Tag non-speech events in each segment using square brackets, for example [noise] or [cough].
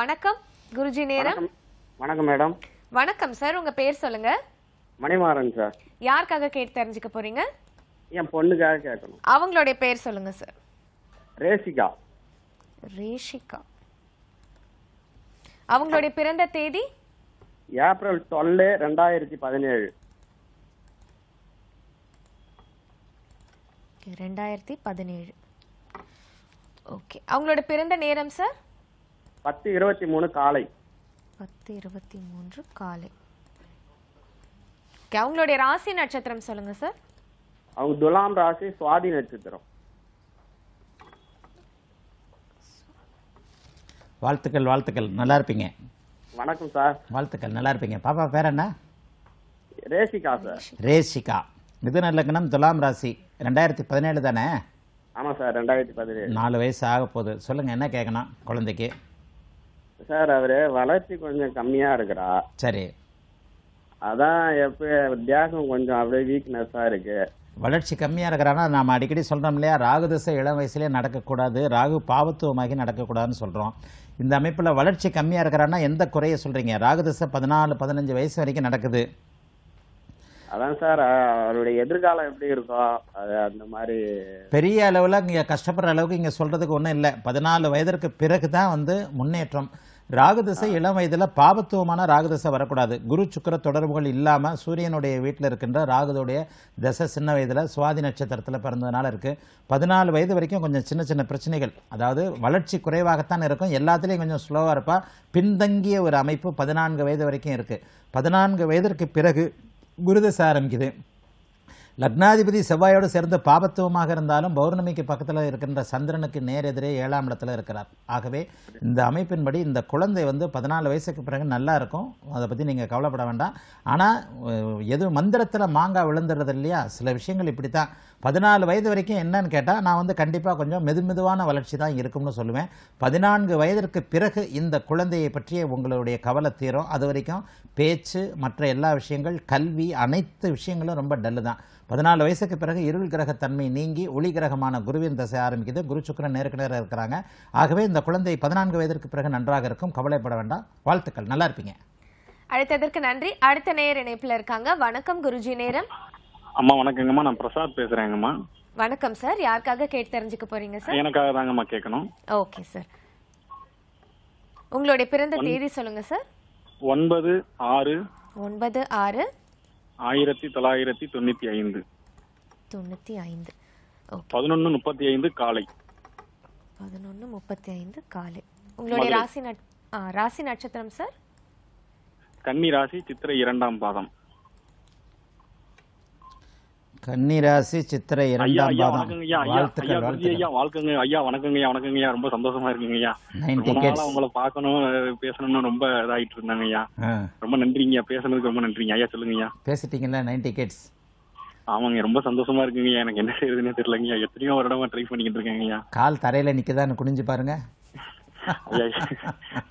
வணக்கம் குருஜி நேரம் வணக்கம் மேடம் வணக்கம் சார் உங்க பேர் சொல்லுங்க மணிமாறன் சார் யாருக்காக கேட்டு தெரிஞ்சுக்க போறீங்க என் பொண்ணுக்காக கேட்கணும் அவங்களுடைய பேர் சொல்லுங்க சார் ரேஷிகா ரேஷிகா அவங்களுடைய பிறந்த தேதி ஏப்ரல் தொல்லு ரெண்டாயிரத்தி பதினேழு ரெண்டாயிரத்தி பதினேழு ஓகே அவங்களோட பிறந்த நேரம் சார் பத்து இருபத்தி மூணு காலை பத்து இருபத்தி மூன்று காலை ஓகே அவங்களுடைய ராசி நட்சத்திரம் சொல்லுங்க சார் அவங்க துலாம் ராசி சுவாதி நட்சத்திரம் வாழ்த்துக்கள் வாழ்த்துக்கள் நல்லா இருப்பீங்க வணக்கம் சார் வாழ்த்துக்கள் நல்லா இருப்பீங்க பாப்பா பேர் என்ன ரேசிகா சார் ரேசிகா மிதுன லக்னம் துலாம் ராசி ரெண்டாயிரத்தி பதினேழு தானே ஆமாம் சார் ரெண்டாயிரத்தி பதினேழு நாலு வயசு ஆக போகுது சொல்லுங்கள் என்ன கேட்கணும் குழந்தைக்கு சார் அவரு வளர்ச்சி கொஞ்சம் கம்மியா இருக்கிறா சரி அதான் எப்ப வித்தியாசம் கொஞ்சம் அப்படியே வீக்னஸா இருக்கு வளர்ச்சி கம்மியாக இருக்கிறான்னா நாம அடிக்கடி சொல்கிறோம் இல்லையா ராகு திசை இளம் வயசுலயே நடக்கக்கூடாது ராகு பாவத்துவமாகி நடக்கக்கூடாதுன்னு சொல்கிறோம் இந்த அமைப்பில் வளர்ச்சி கம்மியாக இருக்கிறான்னா எந்த குறைய சொல்கிறீங்க ராகு திசை பதினாலு பதினஞ்சு வயசு வரைக்கும் நடக்குது அதான் சார் அவருடைய எதிர்காலம் எப்படி இருக்கும் அது அந்த மாதிரி பெரிய அளவில் இங்கே கஷ்டப்படுற அளவுக்கு இங்கே சொல்கிறதுக்கு ஒன்றும் இல்லை பதினாலு வயதிற்கு பிறகு தான் வந்து முன்னேற்றம் ராகுதசை இளம் வயதில் பாபத்துவமான ராகுதசை வரக்கூடாது குரு சுக்கர தொடர்புகள் இல்லாமல் சூரியனுடைய வீட்டில் இருக்கின்ற ராகுதோடைய தசை சின்ன வயதில் சுவாதி நட்சத்திரத்தில் பிறந்ததுனால இருக்குது பதினாலு வயது வரைக்கும் கொஞ்சம் சின்ன சின்ன பிரச்சனைகள் அதாவது வளர்ச்சி குறைவாகத்தான் இருக்கும் எல்லாத்துலேயும் கொஞ்சம் ஸ்லோவாக இருப்பா பின்தங்கிய ஒரு அமைப்பு பதினான்கு வயது வரைக்கும் இருக்குது பதினான்கு வயதிற்கு பிறகு குருதசை ஆரம்பிக்குது லக்னாதிபதி செவ்வாயோடு சேர்ந்து பாபத்துவமாக இருந்தாலும் பௌர்ணமிக்கு பக்கத்தில் இருக்கின்ற சந்திரனுக்கு நேர் எதிரே ஏழாம் இடத்துல இருக்கிறார் ஆகவே இந்த அமைப்பின்படி இந்த குழந்தை வந்து பதினாலு வயசுக்கு பிறகு நல்லா இருக்கும் அதை பற்றி நீங்கள் கவலைப்பட வேண்டாம் ஆனால் எது மந்திரத்தில் மாங்காய் விழுந்துடுறது இல்லையா சில விஷயங்கள் இப்படி தான் பதினாலு வயது வரைக்கும் என்னன்னு கேட்டால் நான் வந்து கண்டிப்பாக கொஞ்சம் மெதுமெதுவான வளர்ச்சி தான் இருக்கும்னு சொல்லுவேன் பதினான்கு வயதிற்கு பிறகு இந்த குழந்தையை பற்றிய உங்களுடைய கவலை தீரும் அது வரைக்கும் பேச்சு மற்ற எல்லா விஷயங்கள் கல்வி அனைத்து விஷயங்களும் ரொம்ப டல்லு தான் பதினாலு வயசுக்கு பிறகு இருள் கிரகத்தன்மை நீங்கி ஒளி கிரகமான குருவின் தசை ஆரம்பிக்குது குரு சுக்கரன் நேருக்கு நேரம் இருக்கிறாங்க ஆகவே இந்த குழந்தை பதினான்கு வயதிற்கு பிறகு நன்றாக இருக்கும் கவலைப்பட வேண்டாம் வாழ்த்துக்கள் நல்லா இருப்பீங்க அழைத்ததற்கு நன்றி அடுத்த நேர் இணைப்பில் இருக்காங்க வணக்கம் குருஜி நேரம் அம்மா வணக்கங்கம்மா நான் பிரசாத் பேசுறேங்கம்மா வணக்கம் சார் யாருக்காக கேட்டு தெரிஞ்சுக்க போறீங்க சார் எனக்காக தாங்கம்மா கேட்கணும் ஓகே சார் உங்களுடைய பிறந்த தேதி சொல்லுங்க சார் ஒன்பது ஆறு ஒன்பது ஆறு ஆயிரத்தி தொள்ளாயிரத்தி தொண்ணூத்தி ஐந்து தொண்ணூத்தி ஐந்து பதினொன்னு முப்பத்தி ஐந்து காலை பதினொன்னு முப்பத்தி ஐந்து காலை உங்களுடைய ராசி ராசி நட்சத்திரம் சார் கன்னி ராசி சித்திரை இரண்டாம் பாதம் கன்னிராசி சித்திரை இரண்டாம் பாதம் வாழ்த்துக்கள் ஐயா வாழ்க்கங்க ஐயா வணக்கங்க ஐயா வணக்கங்க ஐயா ரொம்ப சந்தோஷமா இருக்குங்க ஐயா ரொம்ப உங்களை பார்க்கணும் பேசணும்னு ரொம்ப இதாயிட்டு இருந்தாங்க ஐயா ரொம்ப நன்றிங்க பேசுனதுக்கு ரொம்ப நன்றிங்க ஐயா சொல்லுங்க ஐயா பேசிட்டீங்களா நைன் டிக்கெட்ஸ் ஆமாங்க ரொம்ப சந்தோஷமா இருக்குங்க எனக்கு என்ன செய்யறதுன்னு தெரியலங்க எத்தனையோ வருடமா ட்ரை பண்ணிக்கிட்டு இருக்கேங்க கால் தரையில நிக்கதான்னு குனிஞ்சு பாருங்க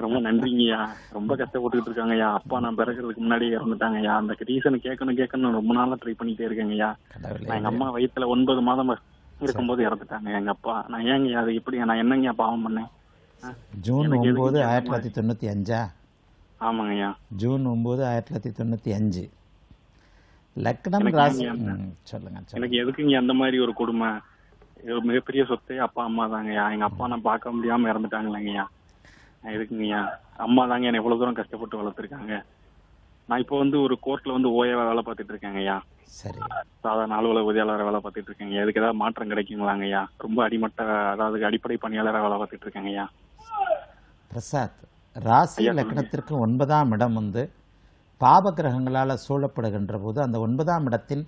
ரொம்ப நன்றிங்கய்யா ரொம்ப கஷ்டப்பட்டுக்கிட்டு ஐயா அப்பா நான் முன்னாடியே இறந்துட்டாங்க இறந்துட்டாங்கய்யா அந்த ரீசன் கேட்கணும் கேட்கணும் ரொம்ப நாளா ட்ரை பண்ணிட்டே இருக்கேங்கய்யா ஐயா எங்க அம்மா வயிற்றுல ஒன்பது மாதம் இருக்கும்போது இறந்துட்டாங்க எங்க அப்பா நான் ஏங்க அது எப்படி நான் என்னங்கய்யா பாவம் பண்ணேன் ஜூன் ஒன்பது ஆயிரத்தி தொள்ளாயிரத்தி தொண்ணூத்தி அஞ்சா ஆமாங்க ஐயா ஜூன் ஒன்பது ஆயிரத்தி தொள்ளாயிரத்தி தொண்ணூத்தி அஞ்சு லக்னம் ராசி சொல்லுங்க எனக்கு எதுக்குங்க அந்த மாதிரி ஒரு கொடுமை மிகப்பெரிய சொத்தே அப்பா அம்மா தாங்கய்யா எங்க அப்பா நான் பார்க்க முடியாம இறந்துட்டாங்களேங்கய்யா ஐயா அம்மா தாங்க என்ன எவ்வளவு தூரம் கஷ்டப்பட்டு வளர்த்துருக்காங்க நான் இப்போ வந்து ஒரு கோர்ட்ல வந்து ஓய வேலை பார்த்துட்டு இருக்கேங்கய்யா சரி சாதாரண அலுவலக உதவியாளர் வேலை பார்த்துட்டு இருக்கேங்க எதுக்கு ஏதாவது மாற்றம் கிடைக்குங்களாங்க ஐயா ரொம்ப அடிமட்ட அதாவது அடிப்படை பணியாளர் வேலை பார்த்துட்டு ஐயா பிரசாத் ராசி லக்னத்திற்கு ஒன்பதாம் இடம் வந்து பாப கிரகங்களால் சூழப்படுகின்ற போது அந்த ஒன்பதாம் இடத்தில்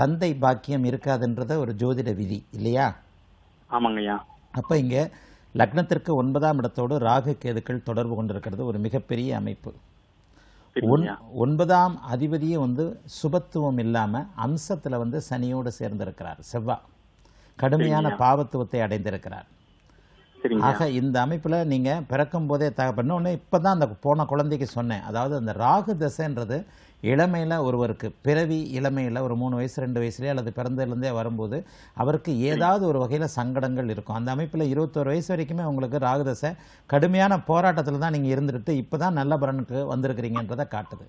தந்தை பாக்கியம் இருக்காதுன்றத ஒரு ஜோதிட விதி இல்லையா ஆமாங்கய்யா அப்போ இங்கே லக்னத்திற்கு ஒன்பதாம் இடத்தோடு ராகு கேதுக்கள் தொடர்பு கொண்டிருக்கிறது ஒரு மிகப்பெரிய அமைப்பு ஒன்பதாம் அதிபதியே வந்து சுபத்துவம் இல்லாமல் அம்சத்தில் வந்து சனியோடு சேர்ந்திருக்கிறார் செவ்வா கடுமையான பாவத்துவத்தை அடைந்திருக்கிறார் ஆக இந்த அமைப்பில் நீங்கள் பிறக்கும் போதே தகப்பன்னு ஒன்று இப்போ தான் அந்த போன குழந்தைக்கு சொன்னேன் அதாவது அந்த ராகு தசைன்றது இளமையில் ஒருவருக்கு பிறவி இளமையில் ஒரு மூணு வயசு ரெண்டு வயசுலேயே அல்லது பிறந்ததுலேருந்தே வரும்போது அவருக்கு ஏதாவது ஒரு வகையில் சங்கடங்கள் இருக்கும் அந்த அமைப்பில் இருபத்தோரு வயசு வரைக்குமே உங்களுக்கு ராகுதசை கடுமையான போராட்டத்தில் தான் நீங்கள் இருந்துட்டு இப்போ தான் நல்ல பலனுக்கு வந்திருக்கிறீங்கன்றதை காட்டுது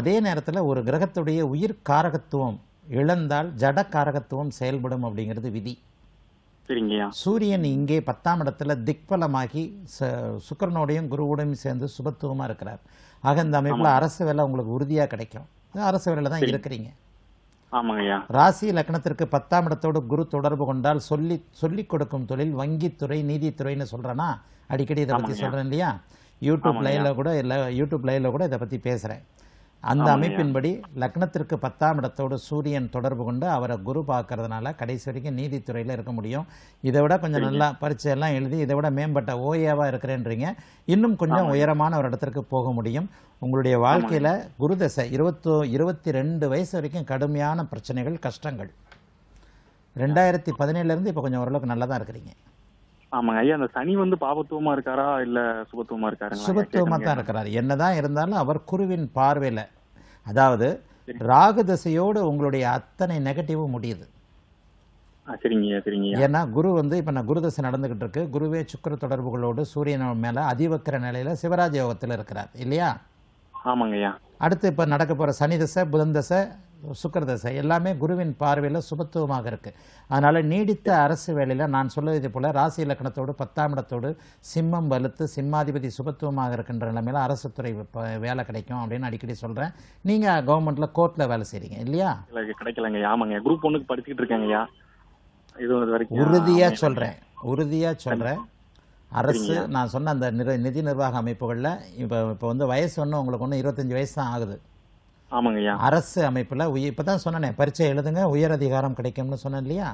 அதே நேரத்தில் ஒரு கிரகத்துடைய உயிர் காரகத்துவம் இழந்தால் ஜட காரகத்துவம் செயல்படும் அப்படிங்கிறது விதி சூரியன் இங்கே பத்தாம் இடத்துல திக்பலமாகி சுக்கரனோடையும் குருவோடையும் சேர்ந்து சுபத்துவமாக இருக்கிறார் ஆக இந்த அமைப்பில் அரசு வேலை உங்களுக்கு உறுதியாக கிடைக்கும் அரசு வேலை தான் இருக்கிறீங்க ராசி லக்னத்திற்கு பத்தாம் இடத்தோடு குரு தொடர்பு கொண்டால் சொல்லி சொல்லிக் கொடுக்கும் தொழில் வங்கித்துறை நீதித்துறைன்னு சொல்கிறேன்னா அடிக்கடி இதை பற்றி சொல்றேன் இல்லையா யூடியூப் லைவ்ல கூட இல்லை யூடியூப் லைவ்ல கூட இதை பற்றி பேசுறேன் அந்த அமைப்பின்படி லக்னத்திற்கு பத்தாம் இடத்தோடு சூரியன் தொடர்பு கொண்டு அவரை குரு பார்க்கறதுனால கடைசி வரைக்கும் நீதித்துறையில் இருக்க முடியும் இதை விட கொஞ்சம் நல்லா பரீட்சையெல்லாம் எழுதி இதை விட மேம்பட்ட ஓஏவாக இருக்கிறேன்றீங்க இன்னும் கொஞ்சம் உயரமான ஒரு இடத்திற்கு போக முடியும் உங்களுடைய வாழ்க்கையில் குருதசை இருபத்தோ இருபத்தி ரெண்டு வயசு வரைக்கும் கடுமையான பிரச்சனைகள் கஷ்டங்கள் ரெண்டாயிரத்தி பதினேழுலேருந்து இப்போ கொஞ்சம் ஓரளவுக்கு நல்லா தான் இருக்கிறீங்க ஆமாங்க ஐயா அந்த சனி வந்து பாபத்துவமா இருக்காரா இல்ல சுபத்துவமா இருக்காரு சுபத்துவமா தான் இருக்கிறார் என்னதான் இருந்தாலும் அவர் குருவின் பார்வையில அதாவது ராகு தசையோடு உங்களுடைய அத்தனை நெகட்டிவும் முடியுது ஏன்னா குரு வந்து இப்ப நான் குருதசை நடந்துகிட்டு இருக்கு குருவே சுக்கர தொடர்புகளோடு சூரியன் மேல அதிவக்கிற நிலையில சிவராஜ் யோகத்தில் இருக்கிறார் இல்லையா ஆமாங்கய்யா அடுத்து இப்போ நடக்க போற சனி தசை புதன் தசை சுக்கரதசை எல்லாமே குருவின் பார்வையில் சுபத்துவமாக இருக்குது அதனால் நீடித்த அரசு வேலையில் நான் சொல்லுவது போல் ராசி இலக்கணத்தோடு பத்தாம் இடத்தோடு சிம்மம் வலுத்து சிம்மாதிபதி சுபத்துவமாக இருக்கின்ற நிலைமையில் அரசு துறை வேலை கிடைக்கும் அப்படின்னு அடிக்கடி சொல்கிறேன் நீங்கள் கவர்மெண்ட்டில் கோர்ட்டில் வேலை செய்கிறீங்க இல்லையா கிடைக்கலங்க ஆமாங்க குரூப் ஒன்றுக்கு படிச்சுக்கிட்டு இருக்கேங்கய்யா இது வரைக்கும் உறுதியாக சொல்கிறேன் உறுதியாக சொல்கிறேன் அரசு நான் சொன்ன அந்த நிதி நிர்வாக அமைப்புகளில் இப்போ இப்போ வந்து வயசு ஒன்று உங்களுக்கு ஒன்று இருபத்தஞ்சி வயசு தான் ஆகுது ஆமாங்கய்யா அரசு அமைப்புல உயர் இப்பதான் சொன்னேன் பரீட்சை எழுதுங்க உயர் அதிகாரம் கிடைக்கும்னு சொன்னேன் இல்லையா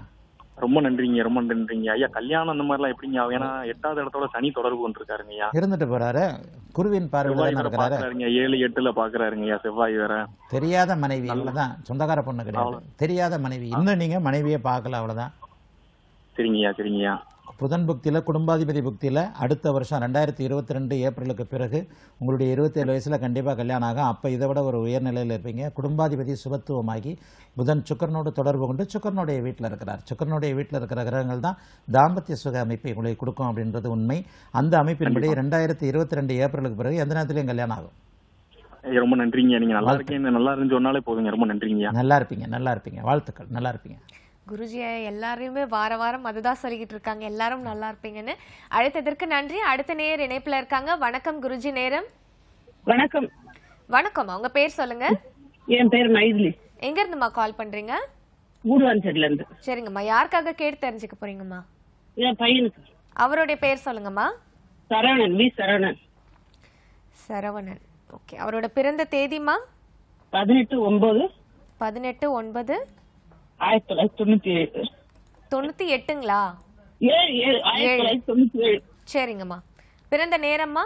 ரொம்ப நன்றிங்க ரொம்ப நன்றிங்க ஐயா கல்யாணம் அந்த மாதிரிலாம் எப்படிங்க ஏன்னா எட்டாவது இடத்தோட சனி தொடர்பு கொண்டிருக்காருங்க ஐயா இருந்துட்டு போறாரு குருவின் பார்வையில நடக்கிறாரு ஏழு எட்டுல பாக்குறாருங்க ஐயா செவ்வாய் வேற தெரியாத மனைவி அவ்வளவுதான் சொந்தக்கார பொண்ணு கிடையாது தெரியாத மனைவி இன்னும் நீங்க மனைவியை பார்க்கல அவ்வளவுதான் சரிங்கய்யா சரிங்கய்யா புதன் புக்தியில் குடும்பாதிபதி புக்தியில் அடுத்த வருஷம் ரெண்டாயிரத்தி இருபத்தி ரெண்டு ஏப்ரலுக்கு பிறகு உங்களுடைய இருபத்தேழு வயசில் கண்டிப்பாக கல்யாணம் ஆகும் அப்போ இதை விட ஒரு உயர்நிலையில் இருப்பீங்க குடும்பாதிபதி சுபத்துவமாகி புதன் சுக்கரனோடு தொடர்பு கொண்டு சுக்கரனுடைய வீட்டில் இருக்கிறார் சுக்கரனுடைய வீட்டில் இருக்கிற கிரகங்கள் தான் தாம்பத்திய சுக அமைப்பை உங்களுக்கு கொடுக்கும் அப்படின்றது உண்மை அந்த அமைப்பின்படி ரெண்டாயிரத்தி இருபத்தி ரெண்டு ஏப்ரலுக்கு பிறகு எந்த நேரத்துலையும் கல்யாணம் ஆகும் ரொம்ப நன்றிங்க நீங்க நல்லா இருக்கீங்க நல்லா இருந்து சொன்னாலே போதுங்க ரொம்ப நன்றிங்க நல்லா இருப்பீங்க நல்லா இருப்பீங்க வாழ்த்துக்கள் நல்லா இருப்பீங்க குருஜியை எல்லாரையுமே வார வாரம் அதுதான் சொல்லிக்கிட்டு இருக்காங்க எல்லாரும் நல்லா இருப்பீங்கன்னு அடுத்ததற்கு நன்றி அடுத்த நேர் இணைப்புல இருக்காங்க வணக்கம் குருஜி நேரம் வணக்கம் வணக்கம் உங்க பேர் சொல்லுங்க என் பேர் மைதிலி எங்க இருந்துமா கால் பண்றீங்க கூடுவாஞ்சேரியில இருந்து சரிங்கம்மா யாருக்காக கேட்டு தெரிஞ்சுக்க போறீங்கம்மா என் பையனுக்கு அவருடைய பேர் சொல்லுங்கம்மா சரவணன் வி சரவணன் சரவணன் ஓகே அவரோட பிறந்த தேதிமா பதினெட்டு ஒன்பது பதினெட்டு ஒன்பது ஆயிரத்தி தொள்ளாயிரத்தி தொண்ணூத்தி ஏழு தொண்ணூத்தி எட்டுங்களா சரிங்கம்மா பிறந்த நேரம்மா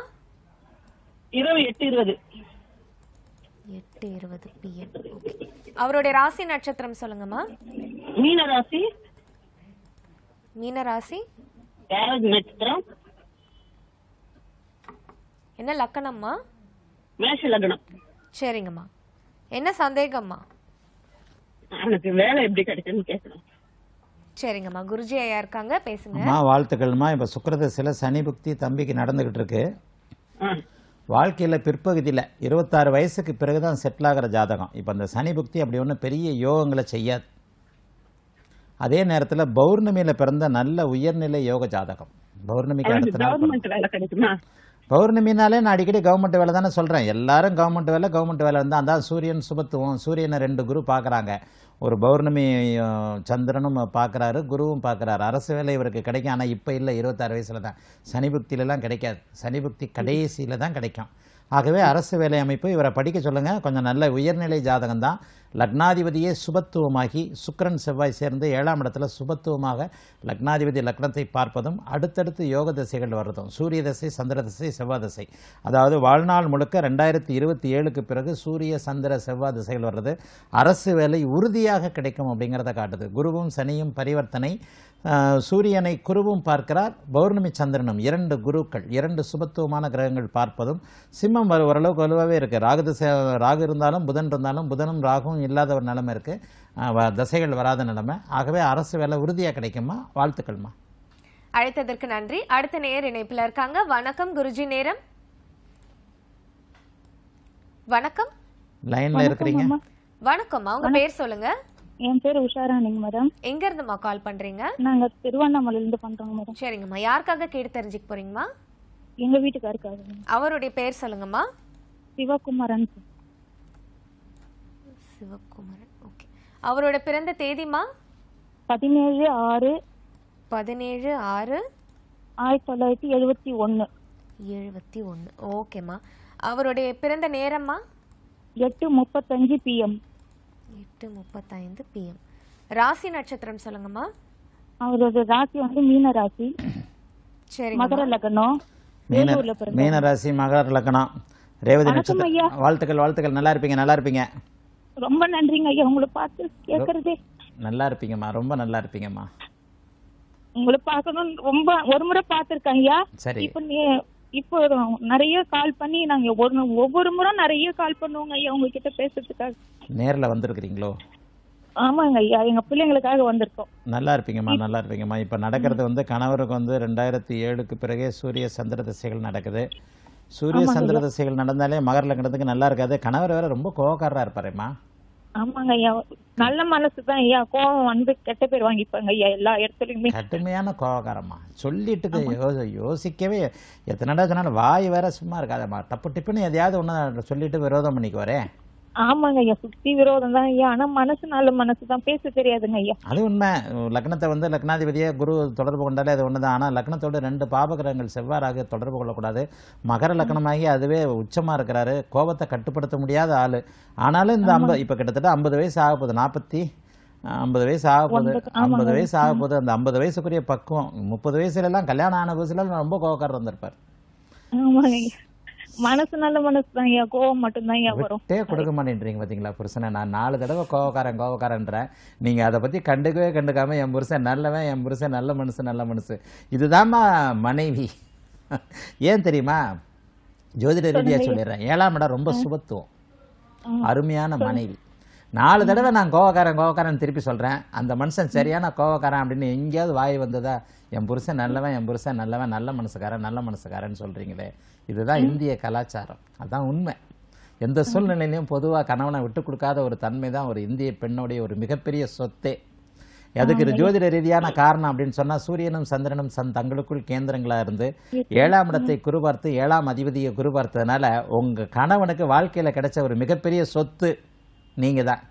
இரவு எட்டு இருபது எட்டு இருபது பிஎம் அவருடைய ராசி நட்சத்திரம் சொல்லுங்கம்மா மீன ராசி மீன ராசி நட்சத்திரம் என்ன லக்கணம்மா மேஷ லக்னம் சரிங்கம்மா என்ன சந்தேகம்மா அவனுக்கு வேலை எப்படி கிடைக்குன்னு கேட்கணும் சரிங்கம்மா குருஜி ஐயா இருக்காங்க பேசுங்க அம்மா வாழ்த்துக்கள்மா சனி புக்தி தம்பிக்கு இருக்கு இருபத்தாறு வயசுக்கு பிறகு தான் செட்டில் ஆகிற ஜாதகம் இப்ப அந்த சனி புக்தி அப்படி ஒன்றும் பெரிய யோகங்களை செய்யாது அதே நேரத்தில் பௌர்ணமியில பிறந்த நல்ல உயர்நிலை யோக ஜாதகம் பௌர்ணமிக்கு அடுத்த நாள் பௌர்ணமினாலே நான் அடிக்கடி கவர்மெண்ட் வேலை தானே சொல்கிறேன் எல்லாரும் கவர்மெண்ட் வேலை கவர்மெண்ட் வேலை வந்து அந்த சூரியன் சுபத்துவம் சூரியனை ரெண்டு குரு பார்க்குறாங்க ஒரு பௌர்ணமி சந்திரனும் பார்க்குறாரு குருவும் பார்க்குறாரு அரசு வேலை இவருக்கு கிடைக்கும் ஆனால் இப்போ இல்லை இருபத்தாறு வயசில் தான் சனி புக்தியிலலாம் கிடைக்காது சனி புக்தி கடைசியில் தான் கிடைக்கும் ஆகவே அரசு வேலை அமைப்பு இவரை படிக்க சொல்லுங்கள் கொஞ்சம் நல்ல உயர்நிலை ஜாதகம் தான் லக்னாதிபதியே சுபத்துவமாகி சுக்கரன் செவ்வாய் சேர்ந்து ஏழாம் இடத்துல சுபத்துவமாக லக்னாதிபதி லக்னத்தை பார்ப்பதும் அடுத்தடுத்து யோக திசைகள் வர்றதும் சூரிய தசை சந்திர தசை செவ்வாய் தசை அதாவது வாழ்நாள் முழுக்க ரெண்டாயிரத்தி இருபத்தி ஏழுக்கு பிறகு சூரிய சந்திர செவ்வாய் திசைகள் வர்றது அரசு வேலை உறுதியாக கிடைக்கும் அப்படிங்கிறத காட்டுது குருவும் சனியும் பரிவர்த்தனை சூரியனை குருவும் பார்க்கிறார் பௌர்ணமி சந்திரனும் இரண்டு குருக்கள் இரண்டு சுபத்துவமான கிரகங்கள் பார்ப்பதும் சிம்மம் வரும் ஓரளவுக்கு வலுவாகவே இருக்குது ராகு திசை ராகு இருந்தாலும் புதன் இருந்தாலும் புதனும் ராகுவும் இல்லாத ஒரு நிலைமை இருக்குது தசைகள் வராத நிலைமை ஆகவே அரசு வேலை உறுதியாக கிடைக்குமா வாழ்த்துக்கள்மா அழைத்ததற்கு நன்றி அடுத்த நேர் இணைப்பில் இருக்காங்க வணக்கம் குருஜி நேரம் வணக்கம் லைன்ல இருக்கிறீங்க வணக்கம் அவங்க பேர் சொல்லுங்க என் பேர் உஷாராணிங்க மேடம் எங்க இருந்துமா கால் பண்றீங்க நாங்க திருவண்ணாமலையில இருந்து பண்றோங்க மேடம் சரிங்கம்மா யாருக்காக கேட்டு தெரிஞ்சுக்க போறீங்கம்மா எங்க வீட்டுக்காருக்காக அவருடைய பெயர் சொல்லுங்கம்மா சிவகுமாரன் சிவகுமாரன் ஓகே அவரோட பிறந்த தேதிம்மா பதினேழு ஆறு பதினேழு ஆறு ஆயிரத்தி தொள்ளாயிரத்தி எழுபத்தி ஒன்று எழுபத்தி ஒன்று ஓகேம்மா அவருடைய பிறந்த நேரம்மா எட்டு முப்பத்தஞ்சு பிஎம் எட்டு முப்பத்தைந்து பிஎம் ராசி நட்சத்திரம் சொல்லுங்கம்மா அவரது ராசி வந்து மீன ராசி சரி மகர லக்னம் மீன மீன ராசி மகர லக்னம் ரேவதி நட்சத்திரம் வாழ்த்துக்கள் வாழ்த்துக்கள் நல்லா இருப்பீங்க நல்லா இருப்பீங்க ரொம்ப நன்றிங்க ஐயா உங்களை பார்த்து கேக்குறதே நல்லா இருப்பீங்கம்மா ரொம்ப நல்லா இருப்பீங்கம்மா உங்களை பார்க்கணும் ரொம்ப ஒரு முறை பார்த்துருக்கேன் ஐயா சரி இப்போ இப்போ நிறைய கால் பண்ணி நாங்க ஒரு ஒவ்வொரு முறை நிறைய கால் பண்ணுவோங்க ஐயா உங்ககிட்ட பேசுறதுக்காக நேர்ல வந்திருக்கிறீங்களோ ஆமாங்க ஐயா எங்க பிள்ளைங்களுக்காக வந்திருக்கோம் நல்லா இருப்பீங்கம்மா நல்லா இருப்பீங்கம்மா இப்ப நடக்கிறது வந்து கணவருக்கு வந்து ரெண்டாயிரத்தி ஏழுக்கு பிறகே சூரிய சந்திர திசைகள் நடக்குது சூரிய சந்திர திசைகள் நடந்தாலே மகர லக்னத்துக்கு நல்லா இருக்காது கணவர் வேற ரொம்ப கோவக்காரரா இருப்பாருமா ஆமாங்க ஐயா நல்ல மனசு தான் ஐயா கோவம் வந்து கெட்ட பேர் வாங்கிப்பாங்க ஐயா எல்லா இடத்துலையுமே கடுமையான கோவக்காரமா சொல்லிட்டு யோசிக்கவே எத்தனை நடக்குனாலும் வாய் வேற சும்மா இருக்காதம்மா டப்பு டிப்புன்னு எதையாவது ஒன்று சொல்லிட்டு விரோதம் பண்ணிக்கு வரேன் ஆமாங்க ஐயா சுத்தி விரோதம் தான் ஐயா ஆனா மனசு நல்ல மனசு தான் பேச தெரியாதுங்க ஐயா அது உண்மை லக்னத்தை வந்து லக்னாதிபதியா குரு தொடர்பு கொண்டாலே அது ஒண்ணுதான் ஆனா லக்னத்தோட ரெண்டு பாபகிரகங்கள் செவ்வாறாக தொடர்பு கொள்ளக்கூடாது மகர லக்னமாகி அதுவே உச்சமா இருக்கிறாரு கோபத்தை கட்டுப்படுத்த முடியாத ஆளு ஆனாலும் இந்த ஐம்பது இப்ப கிட்டத்தட்ட ஐம்பது வயசு ஆக போகுது நாற்பத்தி ஐம்பது வயசு ஆக போகுது ஐம்பது வயசு ஆக போகுது அந்த ஐம்பது வயசுக்குரிய பக்குவம் முப்பது வயசுல எல்லாம் கல்யாணம் ஆன வயசுல ரொம்ப கோபக்காரர் வந்திருப்பார் மனசு நல்ல மனசு தான் கோவம் மட்டும்தான் வரும் கொடுக்க மாட்டேன்றீங்க பாத்தீங்களா புருஷனை நான் நாலு தடவை கோவக்காரன் கோவக்காரன்றேன் நீங்க அதை பத்தி கண்டுக்கவே கண்டுக்காம என் புருஷன் நல்லவன் என் புருஷன் நல்ல மனுஷன் நல்ல மனுஷு இதுதான்மா மனைவி ஏன் தெரியுமா ஜோதிட ரீதியா சொல்லிடுறேன் ஏழாம் இடம் ரொம்ப சுபத்துவம் அருமையான மனைவி நாலு தடவை நான் கோவக்காரன் கோவக்காரன் திருப்பி சொல்கிறேன் அந்த மனுஷன் சரியான கோவக்காரன் அப்படின்னு எங்கேயாவது வாய் வந்ததா என் புருஷன் நல்லவன் என் புருஷன் நல்லவன் நல்ல மனசுக்காரன் நல்ல மனசுக்காரன் சொல்கிறீங்களே இதுதான் இந்திய கலாச்சாரம் அதுதான் உண்மை எந்த சூழ்நிலையிலையும் பொதுவாக கணவனை விட்டு கொடுக்காத ஒரு தன்மை தான் ஒரு இந்திய பெண்ணுடைய ஒரு மிகப்பெரிய சொத்தே அதுக்கு ஜோதிட ரீதியான காரணம் அப்படின்னு சொன்னால் சூரியனும் சந்திரனும் சன் தங்களுக்குள் கேந்திரங்களாக இருந்து ஏழாம் இடத்தை குருபார்த்து ஏழாம் அதிபதியை குருபார்த்ததுனால உங்கள் கணவனுக்கு வாழ்க்கையில் கிடைச்ச ஒரு மிகப்பெரிய சொத்து நீங்க தான்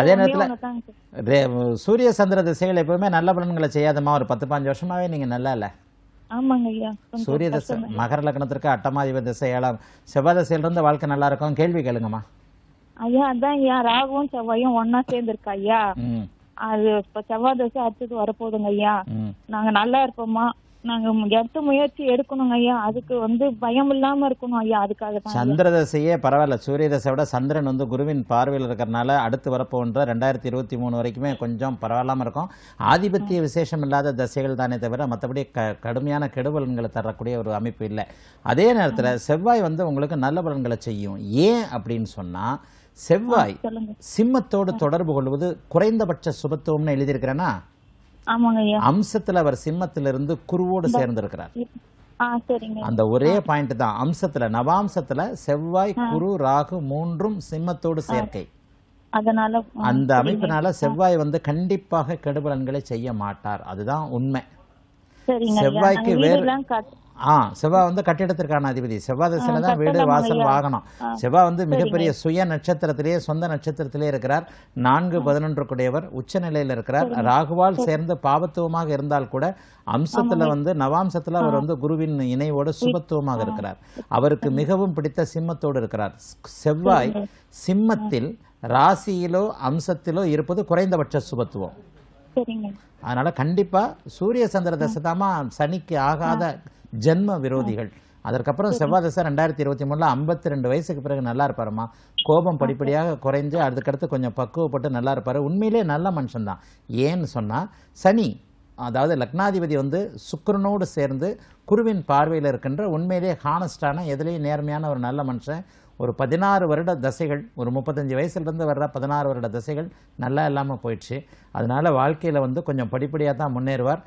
அதே நேரத்தில் சூரிய சந்திர திசைகள் எப்பவுமே நல்ல பலன்களை செய்யாதமா ஒரு பத்து பாஞ்சு வருஷமாவே நீங்க நல்லா இல்ல சூரிய திசை மகர லக்னத்திற்கு அட்டமாதிப திசை ஏழாம் செவ்வாய் திசையில இருந்து வாழ்க்கை நல்லா இருக்கும் கேள்வி கேளுங்கம்மா ஐயா அதான் ஐயா ராகுவும் செவ்வாயும் ஒன்னா சேர்ந்துருக்கா ஐயா அது இப்ப செவ்வாய் திசை அடுத்தது வரப்போகுதுங்க ஐயா நாங்க நல்லா இருப்போமா நாங்க எடுத்த முயற்சி எடுக்கணுங்க ஐயா அதுக்கு வந்து பயம் இல்லாம இருக்கணும் ஐயா அதுக்காக தான் சந்திர தசையே பரவாயில்ல சூரிய தசை விட சந்திரன் வந்து குருவின் பார்வையில் இருக்கிறனால அடுத்து வரப்போன்ற ரெண்டாயிரத்தி இருபத்தி மூணு வரைக்குமே கொஞ்சம் பரவாயில்லாம இருக்கும் ஆதிபத்திய விசேஷம் இல்லாத தசைகள் தானே தவிர மற்றபடி க கடுமையான கெடுபலன்களை தரக்கூடிய ஒரு அமைப்பு இல்லை அதே நேரத்தில் செவ்வாய் வந்து உங்களுக்கு நல்ல பலன்களை செய்யும் ஏன் அப்படின்னு சொன்னால் செவ்வாய் சிம்மத்தோடு தொடர்பு கொள்வது குறைந்தபட்ச சுபத்துவம்னு எழுதியிருக்கிறேன்னா அம்சத்துல அவர் சிம்மத்தில இருந்து குருவோடு சேர்ந்திருக்கிறார் அந்த ஒரே பாயிண்ட் தான் அம்சத்துல நவாம்சத்துல செவ்வாய் குரு ராகு மூன்றும் சிம்மத்தோடு சேர்க்கை அந்த அமைப்பினால செவ்வாய் வந்து கண்டிப்பாக கெடுபலன்களை செய்ய மாட்டார் அதுதான் உண்மை செவ்வாய்க்கு வேறு ஆ செவ்வாய் வந்து கட்டிடத்திற்கான அதிபதி செவ்வாய் தசையில தான் வீடு வாசல் வாகனம் செவ்வாய் வந்து மிகப்பெரிய சுய நட்சத்திரத்திலேயே சொந்த நட்சத்திரத்திலே இருக்கிறார் நான்கு பதினொன்றுக்குடையவர் உச்ச நிலையில இருக்கிறார் ராகுவால் சேர்ந்து பாவத்துவமாக இருந்தால் கூட அம்சத்துல வந்து நவாம்சத்துல அவர் வந்து குருவின் இணைவோடு சுபத்துவமாக இருக்கிறார் அவருக்கு மிகவும் பிடித்த சிம்மத்தோடு இருக்கிறார் செவ்வாய் சிம்மத்தில் ராசியிலோ அம்சத்திலோ இருப்பது குறைந்தபட்ச சுபத்துவம் அதனால கண்டிப்பா சூரிய சந்திர தசை தாமா சனிக்கு ஆகாத ஜென்ம விரோதிகள் அதற்கப்புறம் செவ்வாய் தசை ரெண்டாயிரத்தி இருபத்தி மூணில் ஐம்பத்தி ரெண்டு வயசுக்கு பிறகு நல்லா இருப்பாருமா கோபம் படிப்படியாக குறைஞ்சு அதுக்கடுத்து கொஞ்சம் பக்குவப்பட்டு நல்லா இருப்பார் உண்மையிலே நல்ல மனுஷன் தான் ஏன்னு சொன்னால் சனி அதாவது லக்னாதிபதி வந்து சுக்கரனோடு சேர்ந்து குருவின் பார்வையில் இருக்கின்ற உண்மையிலே ஹானஸ்டான எதுலேயும் நேர்மையான ஒரு நல்ல மனுஷன் ஒரு பதினாறு வருட தசைகள் ஒரு முப்பத்தஞ்சு வயசுலேருந்து வர்ற பதினாறு வருட தசைகள் நல்லா இல்லாமல் போயிடுச்சு அதனால் வாழ்க்கையில் வந்து கொஞ்சம் படிப்படியாக தான் முன்னேறுவார்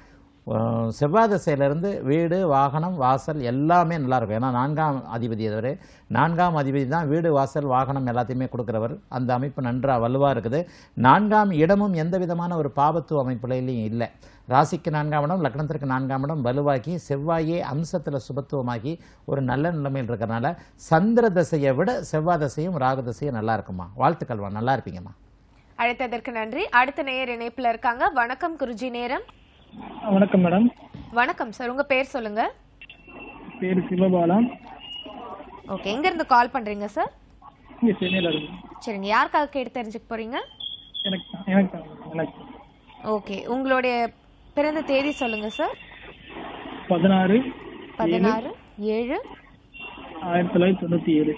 செவ்வாய் திசையிலேருந்து வீடு வாகனம் வாசல் எல்லாமே நல்லாயிருக்கும் ஏன்னா நான்காம் அதிபதி அவர் நான்காம் அதிபதி தான் வீடு வாசல் வாகனம் எல்லாத்தையுமே கொடுக்குறவர் அந்த அமைப்பு நன்றாக வலுவாக இருக்குது நான்காம் இடமும் எந்த விதமான ஒரு பாபத்துவ அமைப்புலையும் இல்லை ராசிக்கு நான்காம் இடம் லக்னத்திற்கு நான்காம் இடம் வலுவாக்கி செவ்வாயே அம்சத்தில் சுபத்துவமாகி ஒரு நல்ல நிலைமையில் இருக்கிறனால சந்திர தசையை விட செவ்வாய் தசையும் ராகு நல்லா இருக்குமா வாழ்த்துக்கள்வா நல்லா இருப்பீங்கம்மா அழைத்ததற்கு நன்றி அடுத்த நேயர் இணைப்பில் இருக்காங்க வணக்கம் குருஜி நேரம் வணக்கம் மேடம் வணக்கம் சார் உங்க பேர் சொல்லுங்க பேர் சிவபாலா ஓகே எங்க இருந்து கால் பண்றீங்க சார் இங்க சென்னையில இருந்து சரிங்க யாருக்காக கேட்டு தெரிஞ்சுக்க போறீங்க எனக்கு எனக்கு எனக்கு ஓகே உங்களுடைய பிறந்த தேதி சொல்லுங்க சார் பதினாறு பதினாறு ஏழு ஆயிரத்தி தொள்ளாயிரத்தி தொண்ணூத்தி ஏழு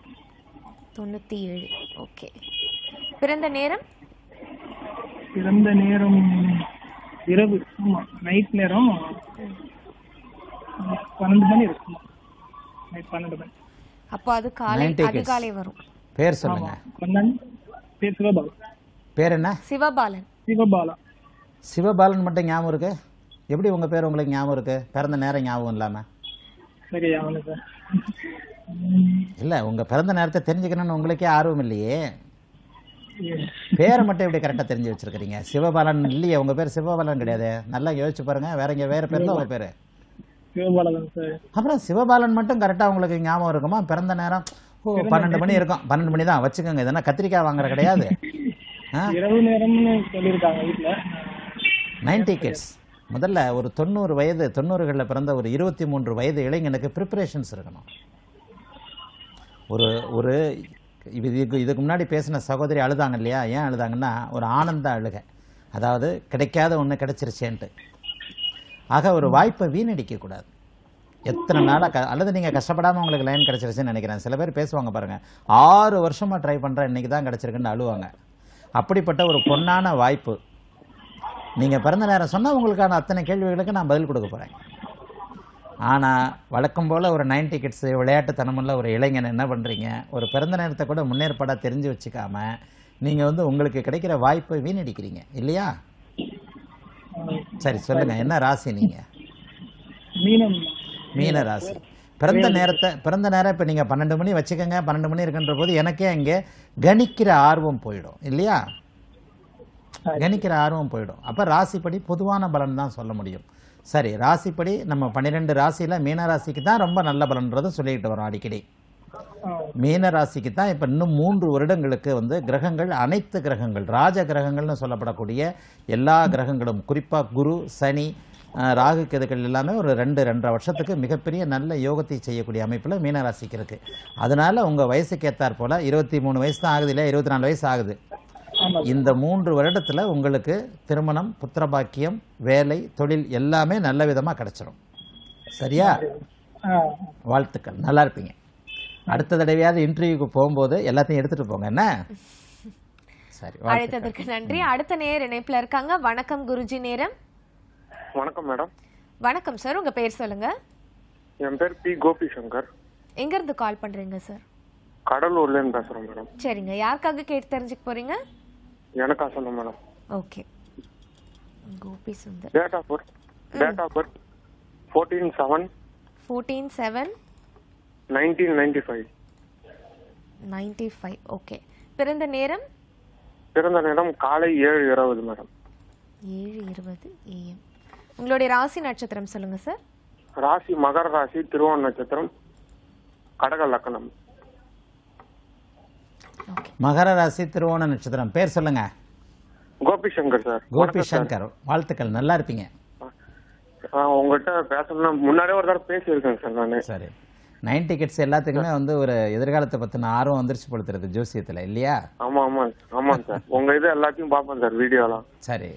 தொண்ணூத்தி ஏழு ஓகே பிறந்த நேரம் பிறந்த நேரம் இரவு ஆமா நைட் நேரம் பன்னெண்டு மணி இருக்கும் நைட் பன்னெண்டு மணி அப்போ அது காலை அதிகாலை வரும் பேர் சொல்லுங்க பேர் சிவபாலன் பேர் என்ன சிவபாலன் சிவபாலா சிவபாலன் மட்டும் ஞாபகம் இருக்கு எப்படி உங்க பேர் உங்களுக்கு ஞாபகம் இருக்கு பிறந்த நேரம் ஞாபகம் இல்லாம இல்ல உங்க பிறந்த நேரத்தை தெரிஞ்சுக்கணும்னு உங்களுக்கே ஆர்வம் இல்லையே பேரை மட்டும் எப்படி கரெக்டாக தெரிஞ்சு வச்சிருக்கிறீங்க சிவபாலன் இல்லையே உங்க பேர் சிவபாலன் கிடையாது நல்லா யோசிச்சு பாருங்க வேற இங்க வேற பேர் தான் உங்க பேரு அப்புறம் சிவபாலன் மட்டும் கரெக்டாக உங்களுக்கு ஞாபகம் இருக்குமா பிறந்த நேரம் ஓ பன்னெண்டு மணி இருக்கும் பன்னெண்டு மணி தான் வச்சுக்கோங்க இதெல்லாம் கத்திரிக்காய் வாங்குற கிடையாது நைன்டி கிட்ஸ் முதல்ல ஒரு தொண்ணூறு வயது தொண்ணூறுகளில் பிறந்த ஒரு இருபத்தி மூன்று வயது இளைஞனுக்கு ப்ரிப்பரேஷன்ஸ் இருக்கணும் ஒரு ஒரு இது இதுக்கு இதுக்கு முன்னாடி பேசின சகோதரி அழுதாங்க இல்லையா ஏன் அழுதாங்கன்னா ஒரு ஆனந்த அழுக அதாவது கிடைக்காத ஒன்று கிடைச்சிருச்சேன்ட்டு ஆக ஒரு வாய்ப்பை வீணடிக்கக்கூடாது எத்தனை நாளாக க அல்லது நீங்கள் கஷ்டப்படாமல் உங்களுக்கு லைன் கிடச்சிருச்சுன்னு நினைக்கிறேன் சில பேர் பேசுவாங்க பாருங்கள் ஆறு வருஷமாக ட்ரை பண்ணுறேன் இன்றைக்கி தான் கிடச்சிருக்குன்னு அழுவாங்க அப்படிப்பட்ட ஒரு பொன்னான வாய்ப்பு நீங்கள் பிறந்த நேரம் சொன்னால் உங்களுக்கான அத்தனை கேள்விகளுக்கு நான் பதில் கொடுக்க போகிறேன் ஆனால் வழக்கம் போல் ஒரு நைன் டிக்கெட்ஸு விளையாட்டுத்தனமுள்ள ஒரு இளைஞன் என்ன பண்ணுறீங்க ஒரு பிறந்த நேரத்தை கூட முன்னேற்பாடாக தெரிஞ்சு வச்சுக்காம நீங்கள் வந்து உங்களுக்கு கிடைக்கிற வாய்ப்பை வீணடிக்கிறீங்க இல்லையா சரி சொல்லுங்கள் என்ன ராசி நீங்கள் மீன ராசி பிறந்த நேரத்தை பிறந்த நேரம் இப்போ நீங்கள் பன்னெண்டு மணி வச்சுக்கோங்க பன்னெண்டு மணி இருக்கின்ற போது எனக்கே இங்கே கணிக்கிற ஆர்வம் போயிடும் இல்லையா கணிக்கிற ஆர்வம் போயிடும் அப்போ ராசிப்படி பொதுவான பலன் தான் சொல்ல முடியும் சரி ராசிப்படி நம்ம பன்னிரெண்டு ராசியில் மீன ராசிக்கு தான் ரொம்ப நல்ல பலன்றதை சொல்லிக்கிட்டு வரோம் அடிக்கடி மீன ராசிக்கு தான் இப்போ இன்னும் மூன்று வருடங்களுக்கு வந்து கிரகங்கள் அனைத்து கிரகங்கள் ராஜ கிரகங்கள்னு சொல்லப்படக்கூடிய எல்லா கிரகங்களும் குறிப்பாக குரு சனி ராகு கெதுக்கள் எல்லாமே ஒரு ரெண்டு ரெண்டரை வருஷத்துக்கு மிகப்பெரிய நல்ல யோகத்தை செய்யக்கூடிய அமைப்பில் மீனராசிக்கு இருக்குது அதனால் உங்கள் வயசுக்கு ஏற்றாற்போல் இருபத்தி மூணு வயசு தான் ஆகுது இல்லை இருபத்தி நாலு வயசு ஆகுது இந்த மூன்று வருடத்துல உங்களுக்கு திருமணம் புத்திரபாக்கியம் வேலை தொழில் எல்லாமே நல்ல விதமா கிடைச்சிரும் சரியா வாழ்த்துக்கள் நல்லா இருப்பீங்க அடுத்த தடவையாவது இன்டர்வியூக்கு போகும்போது எல்லாத்தையும் எடுத்துட்டு போங்க என்ன சரி [laughs] அழைத்ததற்கு நன்றி அடுத்த நேர் இணைப்புல இருக்காங்க வணக்கம் குருஜி நேரம் வணக்கம் மேடம் வணக்கம் சார் உங்க பேர் சொல்லுங்க என் பேர் பி கோபி சங்கர் எங்க இருந்து கால் பண்றீங்க சார் கடலூர்ல இருந்து பேசுறோம் மேடம் சரிங்க யாருக்காக கேட்டு தெரிஞ்சுக்க போறீங்க எனக்கா சொன்ன madam okay Gopi Sundar date of birth date of birth fourteen seven fourteen seven nineteen ninety five ninety five okay பிறந்த நேரம் பிறந்த நேரம் காலை ஏழு இருபது மேடம் ஏழு இருபது ஏஎம் உங்களுடைய ராசி நட்சத்திரம் சொல்லுங்க சார் ராசி மகர ராசி திருவோண நட்சத்திரம் கடக லக்கணம் மகர ராசி திருவோண நட்சத்திரம் பேர் சொல்லுங்க கோபி சங்கர் சார் கோபி சங்கர் வாழ்த்துக்கள் நல்லா இருப்பீங்க உங்கள்கிட்ட பேசணும் முன்னாடியே ஒரு தடவை பேசியிருக்கேன் சார் நான் சரி நைன் டிக்கெட்ஸ் எல்லாத்துக்குமே வந்து ஒரு எதிர்காலத்தை பத்தின ஆர்வம் வந்துருச்சு படுத்துறது ஜோசியத்துல இல்லையா ஆமா ஆமா ஆமா சார் [laughs] உங்க இது எல்லாத்தையும் பார்ப்பேன் சார் வீடியோலாம் சரி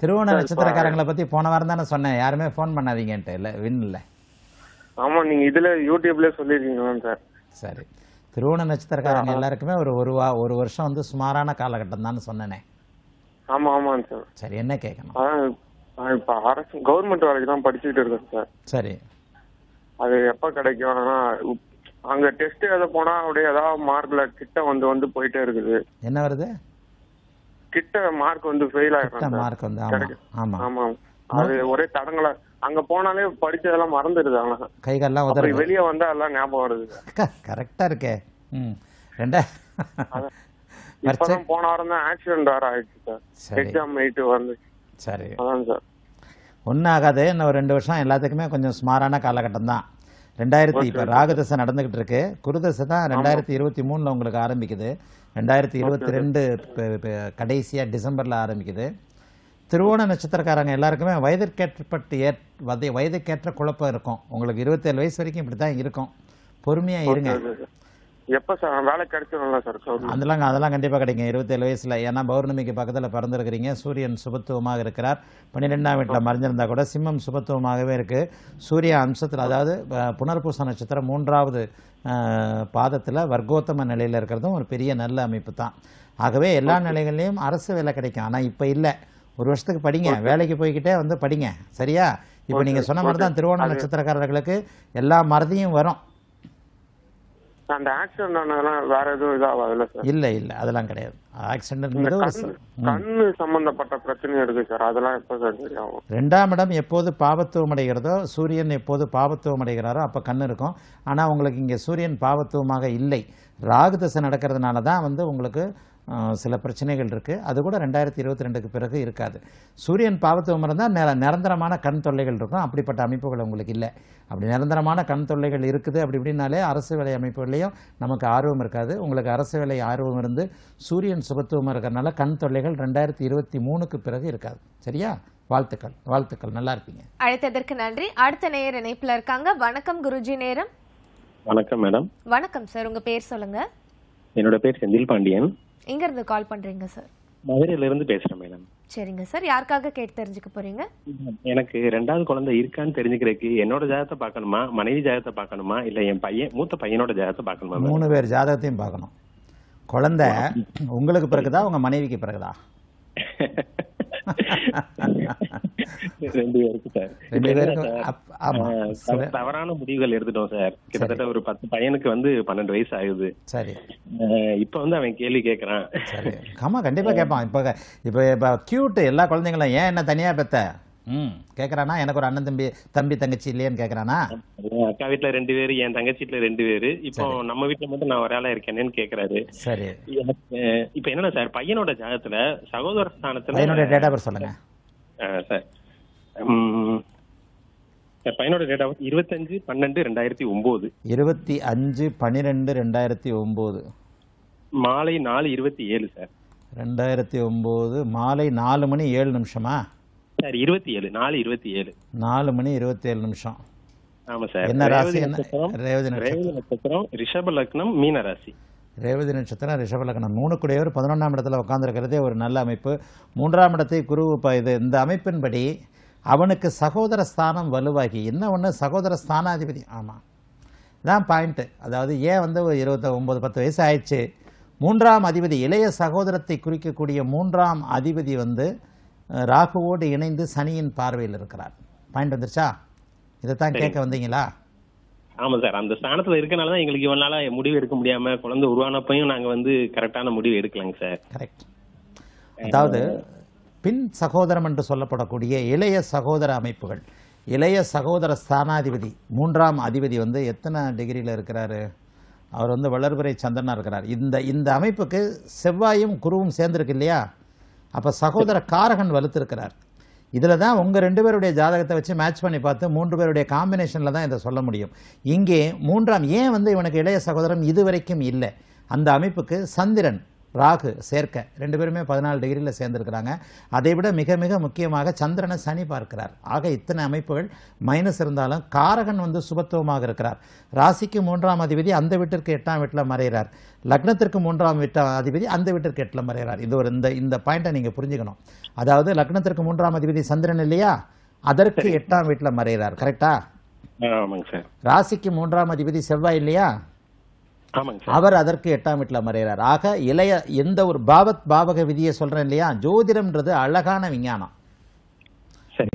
திருவோண நட்சத்திரக்காரங்களை பத்தி போன வாரம் தானே சொன்னேன் யாருமே ஃபோன் பண்ணாதீங்கன்ட்டு இல்ல வின் இல்ல ஆமா நீங்க இதுல யூடியூப்ல சொல்லிருக்கீங்களா சார் சரி திருவண நட்சத்திரக்காரங்க எல்லாருக்குமே ஒரு ஒரு ஒரு வருஷம் வந்து சுமாரான காலகட்டம் தான் சொன்னேனே ஆமா ஆமா சார் சரி என்ன கேட்கணும் நான் இப்போ அரசு கவர்மெண்ட் வேலைக்கு தான் படிச்சுட்டு இருக்கேன் சார் சரி அது எப்போ கிடைக்கும் ஆனால் அங்கே டெஸ்ட் எழுத போனால் அப்படியே ஏதாவது மார்க்கில் கிட்ட வந்து வந்து போயிட்டே இருக்குது என்ன வருது கிட்ட மார்க் வந்து ஃபெயில் ஆகிடும் மார்க் வந்து ஆமாம் ஆமாம் அது ஒரே தடங்கல அங்க போனாலே படிச்சதெல்லாம் மறந்துடுது அவங்க கை உதறி வெளியே வந்தா எல்லாம் ஞாபகம் வருது கரெக்டா இருக்கே ரெண்டா [laughs] போன ஆக்சிடென்ட் எக்ஸாம் சரி ஆகாது இன்னும் ரெண்டு வருஷம் எல்லாத்துக்குமே கொஞ்சம் காலகட்டம் தான் ரெண்டாயிரத்தி ராகுதசை நடந்துகிட்டு இருக்கு குருதசை தான் ரெண்டாயிரத்தி இருபத்தி உங்களுக்கு ஆரம்பிக்குது ரெண்டாயிரத்தி இருபத்தி ரெண்டு ஆரம்பிக்குது திருவோண நட்சத்திரக்காரங்க எல்லாருக்குமே வயதிற்கேற்பட்டு ஏற் வதை வயதுக்கேற்ற குழப்பம் இருக்கும் உங்களுக்கு இருபத்தேழு வயசு வரைக்கும் இப்படி தான் இருக்கும் பொறுமையாக இருங்க எப்போ சார் வேலை கிடைச்சிடும்ல சார் அதெல்லாம் அதெல்லாம் கண்டிப்பாக கிடைக்கும் இருபத்தேழு வயசில் ஏன்னா பௌர்ணமிக்கு பக்கத்தில் பிறந்திருக்கிறீங்க சூரியன் சுபத்துவமாக இருக்கிறார் பன்னிரெண்டாம் வீட்டில் மறைஞ்சிருந்தா கூட சிம்மம் சுபத்துவமாகவே இருக்குது சூரிய அம்சத்தில் அதாவது புனர்பூச நட்சத்திரம் மூன்றாவது பாதத்தில் வர்க்கோத்தம நிலையில் இருக்கிறதும் ஒரு பெரிய நல்ல அமைப்பு தான் ஆகவே எல்லா நிலைகள்லையும் அரசு வேலை கிடைக்கும் ஆனால் இப்போ இல்லை ஒரு வருஷத்துக்கு படிங்க வேலைக்கு போய்கிட்டே வந்து படிங்க சரியா இப்போ நீங்கள் சொன்ன மாதிரி தான் திருவோண நட்சத்திரக்காரர்களுக்கு எல்லா மறதியும் வரும் அந்த ஆக்சிடென்ட் வேற எதுவும் இல்ல அதெல்லாம் கிடையாது பிரச்சனை அதெல்லாம் ரெண்டாம் எப்போது பாவத்துவம் அடைகிறதோ சூரியன் எப்போது பாவத்துவம் அடைகிறாரோ அப்போ கண் இருக்கும் ஆனால் உங்களுக்கு இங்கே சூரியன் பாவத்துவமாக இல்லை ராகு நடக்கிறதுனால தான் வந்து உங்களுக்கு சில பிரச்சனைகள் இருக்குது அது கூட ரெண்டாயிரத்தி இருபத்தி ரெண்டுக்கு பிறகு இருக்காது சூரியன் பாவத்துவம் இருந்தால் நில நிரந்தரமான கண் தொல்லைகள் இருக்கும் அப்படிப்பட்ட அமைப்புகள் உங்களுக்கு இல்லை அப்படி நிரந்தரமான கண் தொல்லைகள் இருக்குது அப்படி இப்படின்னாலே அரசு வேலை அமைப்புகள்லேயும் நமக்கு ஆர்வம் இருக்காது உங்களுக்கு அரசு வேலை ஆர்வம் இருந்து சூரியன் சுபத்துவமாக இருக்கிறனால கண் தொல்லைகள் ரெண்டாயிரத்தி இருபத்தி மூணுக்கு பிறகு இருக்காது சரியா வாழ்த்துக்கள் வாழ்த்துக்கள் நல்லா இருப்பீங்க அழைத்ததற்கு நன்றி அடுத்த நேயர் இணைப்பில் இருக்காங்க வணக்கம் குருஜி நேரம் வணக்கம் மேடம் வணக்கம் சார் உங்க பேர் சொல்லுங்க என்னோட பேர் செந்தில் பாண்டியன் எங்க இருந்து கால் பண்றீங்க சார் மதுரையில இருந்து பேசுறேன் மேடம் சரிங்க சார் யாருக்காக கேட்டு தெரிஞ்சுக்க போறீங்க எனக்கு ரெண்டாவது குழந்தை இருக்கான்னு தெரிஞ்சுக்கிறதுக்கு என்னோட ஜாதகத்தை பார்க்கணுமா மனைவி ஜாதகத்தை பார்க்கணுமா இல்ல என் பையன் மூத்த பையனோட ஜாதகத்தை பார்க்கணுமா மூணு பேர் ஜாதகத்தையும் பார்க்கணும் குழந்தை உங்களுக்கு பிறகுதா உங்க மனைவிக்கு பிறகுதா [laughs] ரெண்டு பேருக்கு சார் தவறான முடிவுகள் எடுத்துட்டோம் சார் கிட்டத்தட்ட ஒரு பத்து பையனுக்கு வந்து பன்னெண்டு வயசு ஆகுது சரி இப்ப வந்து அவன் கேள்வி கேட்கறான் ஆமா கண்டிப்பா கேட்பான் இப்ப இப்ப இப்ப கியூட் எல்லா குழந்தைங்களும் ஏன் என்ன தனியா பெத்த ம் கேக்குறானா எனக்கு ஒரு அண்ணன் தம்பி தம்பி தங்கச்சி இல்லையான்னு கேட்குறானா அக்கா வீட்டுல ரெண்டு பேரு என் தங்கச்சி வீட்டுல ரெண்டு பேரு இப்போ நம்ம வீட்டுல மட்டும் நான் ஒரு ஆளா இருக்கேனேன்னு கேட்குறாரு சரி இப்போ என்னன்னா சார் பையனோட ஜாகத்தில் சகோதர ஸ்தானத்தில் பையனோட டேட் ஆஃப் சொல்லுங்க சார் பையனோட டேட் பன்னெண்டு ரெண்டாயிரத்தி இருபத்தி அஞ்சு ரெண்டாயிரத்தி மாலை நாலு இருபத்தி ஏழு சார் ரெண்டாயிரத்தி மாலை நாலு மணி ஏழு நிமிஷமா இருபத்தி ஏழு நாலு இருபத்தி ஏழு நாலு மணி இருபத்தி ஏழு நிமிஷம் ஆமா சார் நட்சத்திரம் மீன ராசி நட்சத்திரம் இடத்துல உட்காந்துருக்கிறதே ஒரு நல்ல அமைப்பு மூன்றாம் இடத்தை குரு இந்த அமைப்பின்படி அவனுக்கு சகோதர ஸ்தானம் வலுவாகி என்ன ஒன்று சகோதர ஸ்தானாதிபதி ஆமாம் இதான் பாயிண்ட்டு அதாவது ஏன் வந்து ஒரு இருபத்தி ஒம்பது பத்து வயசு ஆயிடுச்சு மூன்றாம் அதிபதி இளைய சகோதரத்தை குறிக்கக்கூடிய மூன்றாம் அதிபதி வந்து ராகுவோடு இணைந்து சனியின் பார்வையில் இருக்கிறார் பாயிண்ட் வந்துருச்சா இதைத்தான் கேட்க வந்தீங்களா ஆமாம் சார் அந்த ஸ்தானத்தில் இருக்கனால தான் எங்களுக்கு இவனால முடிவு எடுக்க முடியாமல் குழந்தை உருவானப்பையும் நாங்கள் வந்து கரெக்டான முடிவு எடுக்கலாங்க சார் கரெக்ட் அதாவது பின் சகோதரம் என்று சொல்லப்படக்கூடிய இளைய சகோதர அமைப்புகள் இளைய சகோதர ஸ்தானாதிபதி மூன்றாம் அதிபதி வந்து எத்தனை டிகிரியில் இருக்கிறாரு அவர் வந்து வளர்புரை சந்திரனாக இருக்கிறார் இந்த இந்த அமைப்புக்கு செவ்வாயும் குருவும் சேர்ந்துருக்கு இல்லையா அப்போ சகோதர காரகன் வலுத்திருக்கிறார் இதில் தான் உங்கள் ரெண்டு பேருடைய ஜாதகத்தை வச்சு மேட்ச் பண்ணி பார்த்து மூன்று பேருடைய காம்பினேஷனில் தான் இதை சொல்ல முடியும் இங்கே மூன்றாம் ஏன் வந்து இவனுக்கு இளைய சகோதரம் இதுவரைக்கும் இல்லை அந்த அமைப்புக்கு சந்திரன் ராகு சேர்க்க ரெண்டு பேருமே பதினாலு டிகிரியில் சேர்ந்துருக்கிறாங்க அதை விட மிக மிக முக்கியமாக சந்திரனை சனி பார்க்கிறார் ஆக இத்தனை அமைப்புகள் மைனஸ் இருந்தாலும் காரகன் வந்து சுபத்துவமாக இருக்கிறார் ராசிக்கு மூன்றாம் அதிபதி அந்த வீட்டிற்கு எட்டாம் வீட்டில் மறைகிறார் லக்னத்திற்கு மூன்றாம் வீட்டாம் அதிபதி அந்த வீட்டிற்கு எட்டில் மறைகிறார் இது ஒரு இந்த இந்த பாயிண்ட்டை நீங்கள் புரிஞ்சுக்கணும் அதாவது லக்னத்திற்கு மூன்றாம் அதிபதி சந்திரன் இல்லையா அதற்கு எட்டாம் வீட்டில் மறைகிறார் கரெக்டா ராசிக்கு மூன்றாம் அதிபதி செவ்வாய் இல்லையா அவர் அதற்கு எட்டாம் வீட்டில் மறைகிறார் ஆக இளைய எந்த ஒரு பாவத் பாவக விதியை சொல்றேன் இல்லையா ஜோதிடம்ன்றது அழகான விஞ்ஞானம்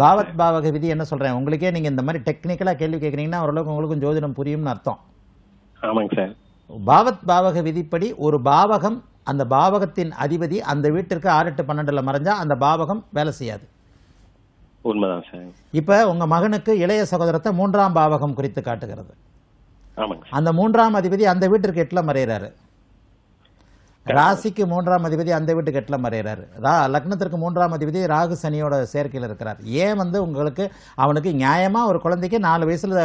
பாவத் பாவக விதி என்ன சொல்றேன் உங்களுக்கே நீங்க இந்த மாதிரி டெக்னிக்கலா கேள்வி கேட்குறீங்கன்னா ஓரளவுக்கு உங்களுக்கும் ஜோதிடம் புரியும்னு அர்த்தம் ஆமாங்க சார் பாவத் பாவக விதிப்படி ஒரு பாவகம் அந்த பாவகத்தின் அதிபதி அந்த வீட்டிற்கு ஆறு எட்டு பன்னெண்டுல மறைஞ்சா அந்த பாவகம் வேலை செய்யாது உண்மைதான் சார் மகனுக்கு இளைய சகோதரத்தை மூன்றாம் பாவகம் குறித்து காட்டுகிறது அந்த மூன்றாம் அதிபதி அந்த வீட்டிற்கு எட்டில் மறைகிறாரு ராசிக்கு மூன்றாம் அதிபதி அந்த வீட்டுக்கு எட்டில் மறைகிறாரு ரா லக்னத்திற்கு மூன்றாம் அதிபதி ராகு சனியோட சேர்க்கையில் இருக்கிறார் ஏன் வந்து உங்களுக்கு அவனுக்கு நியாயமாக ஒரு குழந்தைக்கு நாலு வயசில்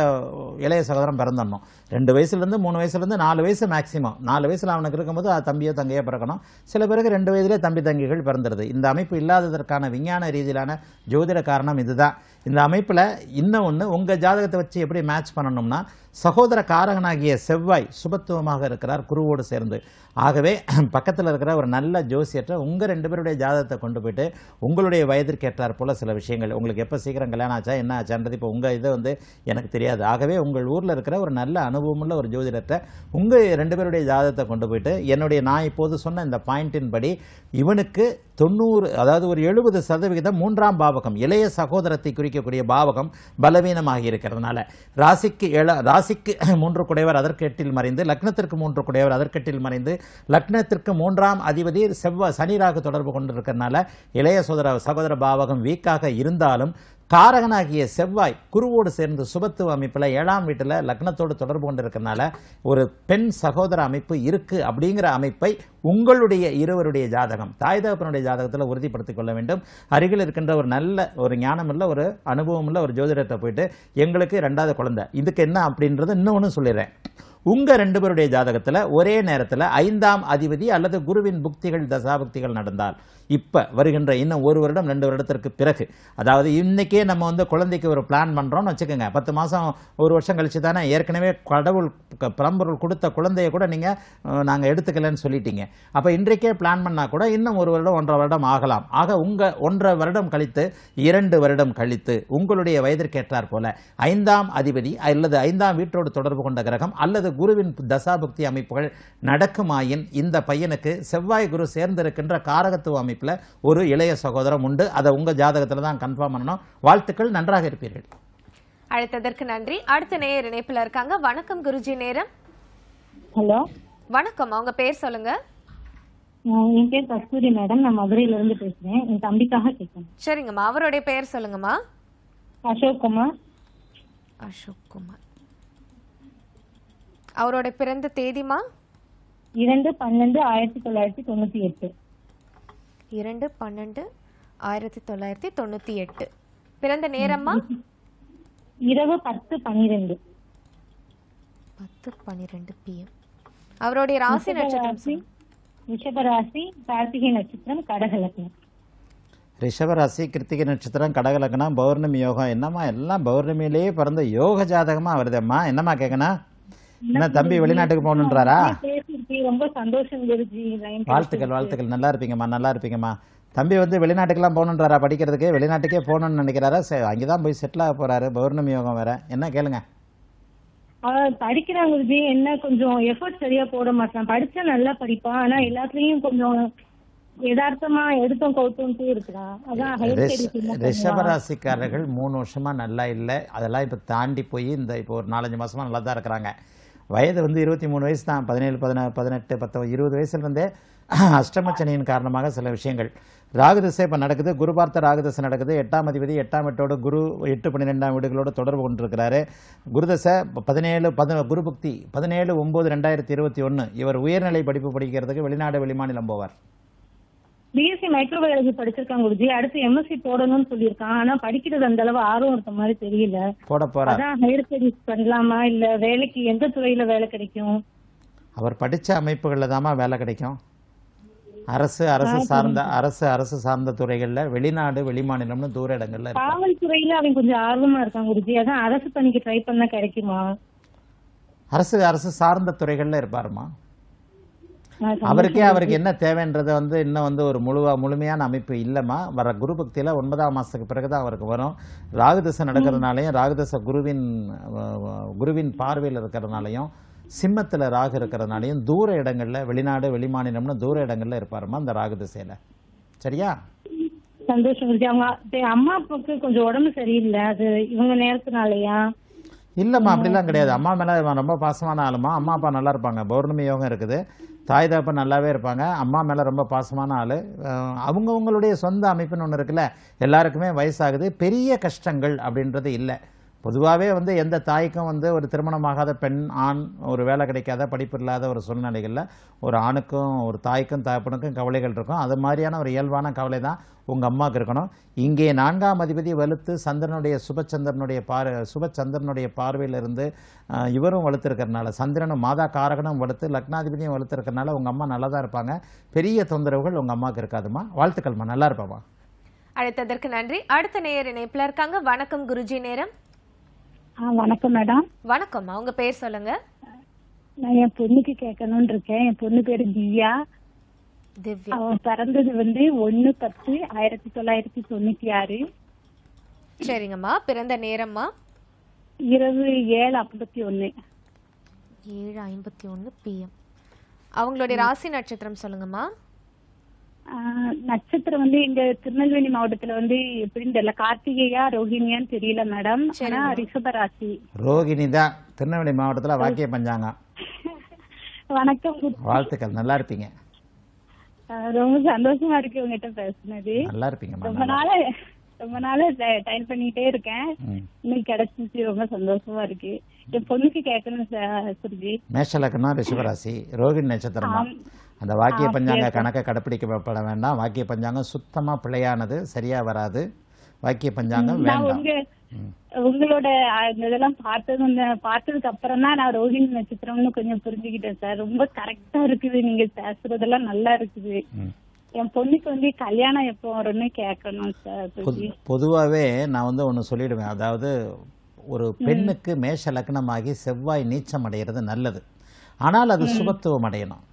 இளைய சகோதரம் பிறந்தணும் ரெண்டு வயசுலேருந்து மூணு வயசுலேருந்து நாலு வயசு மேக்ஸிமம் நாலு வயசில் அவனுக்கு இருக்கும்போது அது தம்பியோ தங்கையோ பிறக்கணும் சில பிறகு ரெண்டு வயதிலே தம்பி தங்கிகள் பிறந்துடுது இந்த அமைப்பு இல்லாததற்கான விஞ்ஞான ரீதியிலான ஜோதிட காரணம் இதுதான் இந்த அமைப்பில் இன்னும் ஒன்று உங்கள் ஜாதகத்தை வச்சு எப்படி மேட்ச் பண்ணணும்னா சகோதர காரகனாகிய செவ்வாய் சுபத்துவமாக இருக்கிறார் குருவோடு சேர்ந்து ஆகவே [clears throat] பக்கத்தில் இருக்கிற ஒரு நல்ல ஜோசியற்ற உங்கள் ரெண்டு பேருடைய ஜாதகத்தை கொண்டு போயிட்டு உங்களுடைய வயதிற்கேற்றார் போல் சில விஷயங்கள் உங்களுக்கு எப்போ சீக்கிரம் கல்யாணம் ஆச்சா என்ன ஆச்சான்றது இப்போ உங்கள் இதை வந்து எனக்கு தெரியாது ஆகவே உங்கள் ஊரில் இருக்கிற ஒரு நல்ல அனு அனுபவமுள்ள ஒரு ஜோதிடத்தை உங்கள் ரெண்டு பேருடைய ஜாதகத்தை கொண்டு போயிட்டு என்னுடைய நான் இப்போது சொன்ன இந்த பாயிண்டின் படி இவனுக்கு தொண்ணூறு அதாவது ஒரு எழுபது சதவிகிதம் மூன்றாம் பாவகம் இளைய சகோதரத்தை குறிக்கக்கூடிய பாவகம் பலவீனமாகி இருக்கிறதுனால ராசிக்கு ஏழ ராசிக்கு மூன்று குடையவர் அதற்கெட்டில் மறைந்து லக்னத்திற்கு மூன்று குடையவர் அதற்கெட்டில் மறைந்து லக்னத்திற்கு மூன்றாம் அதிபதி செவ்வாய் சனிராக தொடர்பு கொண்டிருக்கிறதுனால இளைய சோதர சகோதர பாவகம் வீக்காக இருந்தாலும் காரகனாகிய செவ்வாய் குருவோடு சேர்ந்து சுபத்துவ அமைப்பில் ஏழாம் வீட்டில் லக்னத்தோடு தொடர்பு கொண்டிருக்கிறனால ஒரு பெண் சகோதர அமைப்பு இருக்குது அப்படிங்கிற அமைப்பை உங்களுடைய இருவருடைய ஜாதகம் தாய் தகப்பனுடைய ஜாதகத்தில் உறுதிப்படுத்திக் கொள்ள வேண்டும் அருகில் இருக்கின்ற ஒரு நல்ல ஒரு ஞானமில்ல ஒரு அனுபவமுள்ள ஒரு ஜோதிடத்தை போயிட்டு எங்களுக்கு ரெண்டாவது குழந்தை இதுக்கு என்ன அப்படின்றத இன்னொன்று சொல்லிடுறேன் உங்கள் ரெண்டு பேருடைய ஜாதகத்தில் ஒரே நேரத்தில் ஐந்தாம் அதிபதி அல்லது குருவின் புக்திகள் தசாபக்திகள் நடந்தால் இப்போ வருகின்ற இன்னும் ஒரு வருடம் ரெண்டு வருடத்திற்கு பிறகு அதாவது இன்றைக்கே நம்ம வந்து குழந்தைக்கு ஒரு பிளான் பண்ணுறோம்னு வச்சுக்கோங்க பத்து மாதம் ஒரு வருஷம் கழித்து தானே ஏற்கனவே கடவுள் பரம்பொருள் கொடுத்த குழந்தைய கூட நீங்கள் நாங்கள் எடுத்துக்கலன்னு சொல்லிட்டீங்க அப்போ இன்றைக்கே பிளான் பண்ணால் கூட இன்னும் ஒரு வருடம் ஒன்றரை வருடம் ஆகலாம் ஆக உங்கள் ஒன்றரை வருடம் கழித்து இரண்டு வருடம் கழித்து உங்களுடைய வயதிற்கேற்றார் போல ஐந்தாம் அதிபதி அல்லது ஐந்தாம் வீட்டோடு தொடர்பு கொண்ட கிரகம் அல்லது குருவின் தசாபக்தி அமைப்புகள் நடக்குமாயின் இந்த பையனுக்கு செவ்வாய் குரு சேர்ந்திருக்கின்ற காரகத்துவ அமைப்பு அமைப்பில் ஒரு இளைய சகோதரம் உண்டு அதை உங்கள் ஜாதகத்தில் தான் கன்ஃபார்ம் பண்ணணும் வாழ்த்துக்கள் நன்றாக இருப்பீர்கள் அழைத்ததற்கு நன்றி அடுத்த நேயர் இணைப்பில் இருக்காங்க வணக்கம் குருஜி நேரம் ஹலோ வணக்கம் அவங்க பேர் சொல்லுங்க என் பேர் கஸ்தூரி மேடம் நான் மதுரையில இருந்து பேசுறேன் என் தம்பிக்காக கேட்கணும் சரிங்கம்மா அவருடைய பெயர் சொல்லுங்கம்மா அசோக் குமார் அவரோட பிறந்த தேதிமா இரண்டு பன்னெண்டு ஆயிரத்தி தொள்ளாயிரத்தி தொண்ணூத்தி எட்டு இரண்டு பன்னெண்டு ஆயிரத்தி தொள்ளாயிரத்தி தொண்ணூத்தி எட்டு பிறந்த நேரம்மா இரவு பத்து பனிரெண்டு பத்து பனிரெண்டு பிஎம் அவருடைய ராசி நட்சத்திரம் ரிஷபராசி கார்த்திகை நட்சத்திரம் கடகலக்னம் ரிஷபராசி கிருத்திகை நட்சத்திரம் கடகலக்கணம் பௌர்ணமி யோகம் என்னம்மா எல்லாம் பௌர்ணமியிலேயே பிறந்த யோக ஜாதகமா வருதம்மா என்னம்மா கேட்கணும் என்ன தம்பி வெளிநாட்டுக்கு போகணுன்றாரா ரொம்ப சந்தோஷம் குருஜி வாழ்த்துக்கள் வாழ்த்துக்கள் நல்லா இருப்பீங்கம்மா நல்லா இருப்பீங்கம்மா தம்பி வந்து வெளிநாட்டுக்கெல்லாம் போகணுன்றாரா படிக்கிறதுக்கு வெளிநாட்டுக்கே போகணும்னு நினைக்கிறாரா சார் அங்கே போய் செட்டில் ஆக போறாரு பௌர்ணமி யோகம் வேற என்ன கேளுங்க படிக்கிறாங்க குருஜி என்ன கொஞ்சம் எஃபர்ட் சரியா போட மாட்டான் படிச்சா நல்லா படிப்பான் ஆனா எல்லாத்துலயும் கொஞ்சம் எடுத்தோம் ரிஷபராசிக்காரர்கள் மூணு வருஷமா நல்லா இல்லை அதெல்லாம் இப்போ தாண்டி போய் இந்த இப்போ ஒரு நாலஞ்சு மாசமா நல்லா தான் இருக்கிறாங்க வயது வந்து இருபத்தி மூணு வயசு தான் பதினேழு பதினா பதினெட்டு பத்தொம்பது இருபது வயசுலேருந்தே அஷ்டமச்சனையின் காரணமாக சில விஷயங்கள் ராகுதசை இப்போ நடக்குது குரு பார்த்த ராகுதசை நடக்குது எட்டாம் அதிபதி எட்டாம் எட்டோடு குரு எட்டு பன்னிரெண்டாம் வீடுகளோடு தொடர்பு கொண்டிருக்கிறாரு குருதசை பதினேழு பதின குரு பதினேழு ஒம்பது ரெண்டாயிரத்தி இருபத்தி ஒன்று இவர் உயர்நிலை படிப்பு படிக்கிறதுக்கு வெளிநாடு வெளிமாநிலம் போவார் பிஎஸ்சி மைக்ரோபயாலஜி படிச்சிருக்காங்க குருஜி அடுத்து எம்எஸ்சி போடணும்னு சொல்லியிருக்கான் ஆனா படிக்கிறது அந்த அளவு ஆர்வம் இருக்க மாதிரி தெரியல போட போறா அதான் ஹையர் ஸ்டடிஸ் பண்ணலாமா இல்ல வேலைக்கு எந்த துறையில வேலை கிடைக்கும் அவர் படிச்ச அமைப்புகள்ல தாமா வேலை கிடைக்கும் அரசு அரசு சார்ந்த அரசு அரசு சார்ந்த துறைகள்ல வெளிநாடு வெளிமாநிலம்னு தூர இடங்கள்ல காவல்துறையில அவன் கொஞ்சம் ஆர்வமா இருக்கான் குருஜி அதான் அரசு பணிக்கு ட்ரை பண்ணா கிடைக்குமா அரசு அரசு சார்ந்த துறைகள்ல இருப்பாருமா அவருக்கே அவருக்கு என்ன தேவைன்றதை வந்து இன்னும் வந்து ஒரு முழுவா முழுமையான அமைப்பு இல்லைம்மா வர குரு பக்தியில் ஒன்பதாம் மாதத்துக்கு பிறகு தான் அவருக்கு வரும் ராகுதசை நடக்கிறதுனாலையும் ராகுதசை குருவின் குருவின் பார்வையில் இருக்கிறதுனாலையும் சிம்மத்தில் ராகு இருக்கிறதுனாலையும் தூர இடங்களில் வெளிநாடு வெளிமாநிலம்னு தூர இடங்களில் இருப்பாருமா அந்த ராகு திசையில் சரியா சந்தோஷம் அம்மா அப்பாவுக்கு கொஞ்சம் உடம்பு சரியில்லை அப்படிலாம் கிடையாது அம்மா மேல ரொம்ப பாசமான ஆளுமா அம்மா அப்பா நல்லா இருப்பாங்க பௌர்ணமி யோகம் இருக்குது தாய் தாப்பா நல்லாவே இருப்பாங்க அம்மா மேலே ரொம்ப பாசமான ஆள் அவங்கவுங்களுடைய சொந்த அமைப்புன்னு ஒன்று இருக்குல்ல எல்லாருக்குமே வயசாகுது பெரிய கஷ்டங்கள் அப்படின்றது இல்லை பொதுவாகவே வந்து எந்த தாய்க்கும் வந்து ஒரு திருமணமாகாத பெண் ஆண் ஒரு வேலை கிடைக்காத படிப்பு இல்லாத ஒரு சூழ்நிலைகளில் ஒரு ஆணுக்கும் ஒரு தாய்க்கும் தகப்பனுக்கும் கவலைகள் இருக்கும் அது மாதிரியான ஒரு இயல்பான கவலை தான் உங்கள் அம்மாவுக்கு இருக்கணும் இங்கே நான்காம் அதிபதி வலுத்து சந்திரனுடைய சுபச்சந்திரனுடைய பார் சுபச்சந்திரனுடைய பார்வையிலிருந்து இவரும் வலுத்திருக்கிறனால சந்திரனும் மாதா காரகனும் வலுத்து லக்னாதிபதியும் வலுத்திருக்கிறனால உங்கள் அம்மா நல்லா தான் இருப்பாங்க பெரிய தொந்தரவுகள் உங்கள் அம்மாவுக்கு இருக்காதுமா வாழ்த்துக்கள்மா நல்லா இருப்பாமா அழைத்ததற்கு நன்றி அடுத்த நேயர் இணைப்பில் இருக்காங்க வணக்கம் குருஜி நேரம் வணக்கம் மேடம் வணக்கம்மா உங்க பேர் சொல்லுங்க நான் என் பொண்ணுக்கு கேட்கணும்னு இருக்கேன் என் பொண்ணு பேரு திவ்யா அவன் பிறந்தது வந்து ஒன்னு பத்து ஆயிரத்தி தொள்ளாயிரத்தி தொண்ணூத்தி ஆறு சரிங்கம்மா பிறந்த நேரம்மா இரவு ஏழு ஐம்பத்தி ஒன்னு ஏழு ஐம்பத்தி ஒன்னு பிஎம் அவங்களுடைய ராசி நட்சத்திரம் சொல்லுங்கம்மா நட்சத்திரம் வந்து எங்க திருநெல்வேலி மாவட்டத்துல வந்து எப்படின்னு தெரியல கார்த்திகையா ரோஹிணியான்னு தெரியல மேடம் ஆனா ரிஷப ரோஹிணி தான் திருநெல்வேலி மாவட்டத்துல வாக்கிய பஞ்சாங்க வணக்கம் வாழ்த்துக்கள் நல்லா இருப்பீங்க ரொம்ப சந்தோஷமா இருக்கு உங்ககிட்ட பேசுனது நல்லா இருப்பீங்க ரொம்ப நாள ரொம்ப நாளா டைம் பண்ணிட்டே இருக்கேன் இன்னைக்கு கிடைச்சிச்சு ரொம்ப சந்தோஷமா இருக்கு என் பொண்ணுக்கு கேட்கணும் சுருஜி மேஷ லக்னம் ரிஷபராசி ரோஹிணி நட்சத்திரம் அந்த வாக்கிய பஞ்சாங்க கணக்கை கடைப்பிடிக்கப்பட வேண்டாம் வாக்கிய பஞ்சாங்கம் சுத்தமா பிழையானது சரியா வராது வாக்கிய பஞ்சாங்கம் வேண்டாம் உங்களோட இதெல்லாம் பார்த்தது பார்த்ததுக்கு அப்புறம் தான் நான் ரோஹிணி நட்சத்திரம்னு கொஞ்சம் புரிஞ்சுக்கிட்டேன் சார் ரொம்ப கரெக்டா இருக்குது நீங்க பேசுறதெல்லாம் நல்லா இருக்குது என் பொண்ணுக்கு வந்து கல்யாணம் எப்போ வரும்னு கேட்கணும் சார் பொதுவாவே நான் வந்து ஒன்று சொல்லிடுவேன் அதாவது ஒரு பெண்ணுக்கு மேஷ லக்னமாகி செவ்வாய் நீச்சம் அடைகிறது நல்லது ஆனால் அது சுபத்துவம் அடையணும்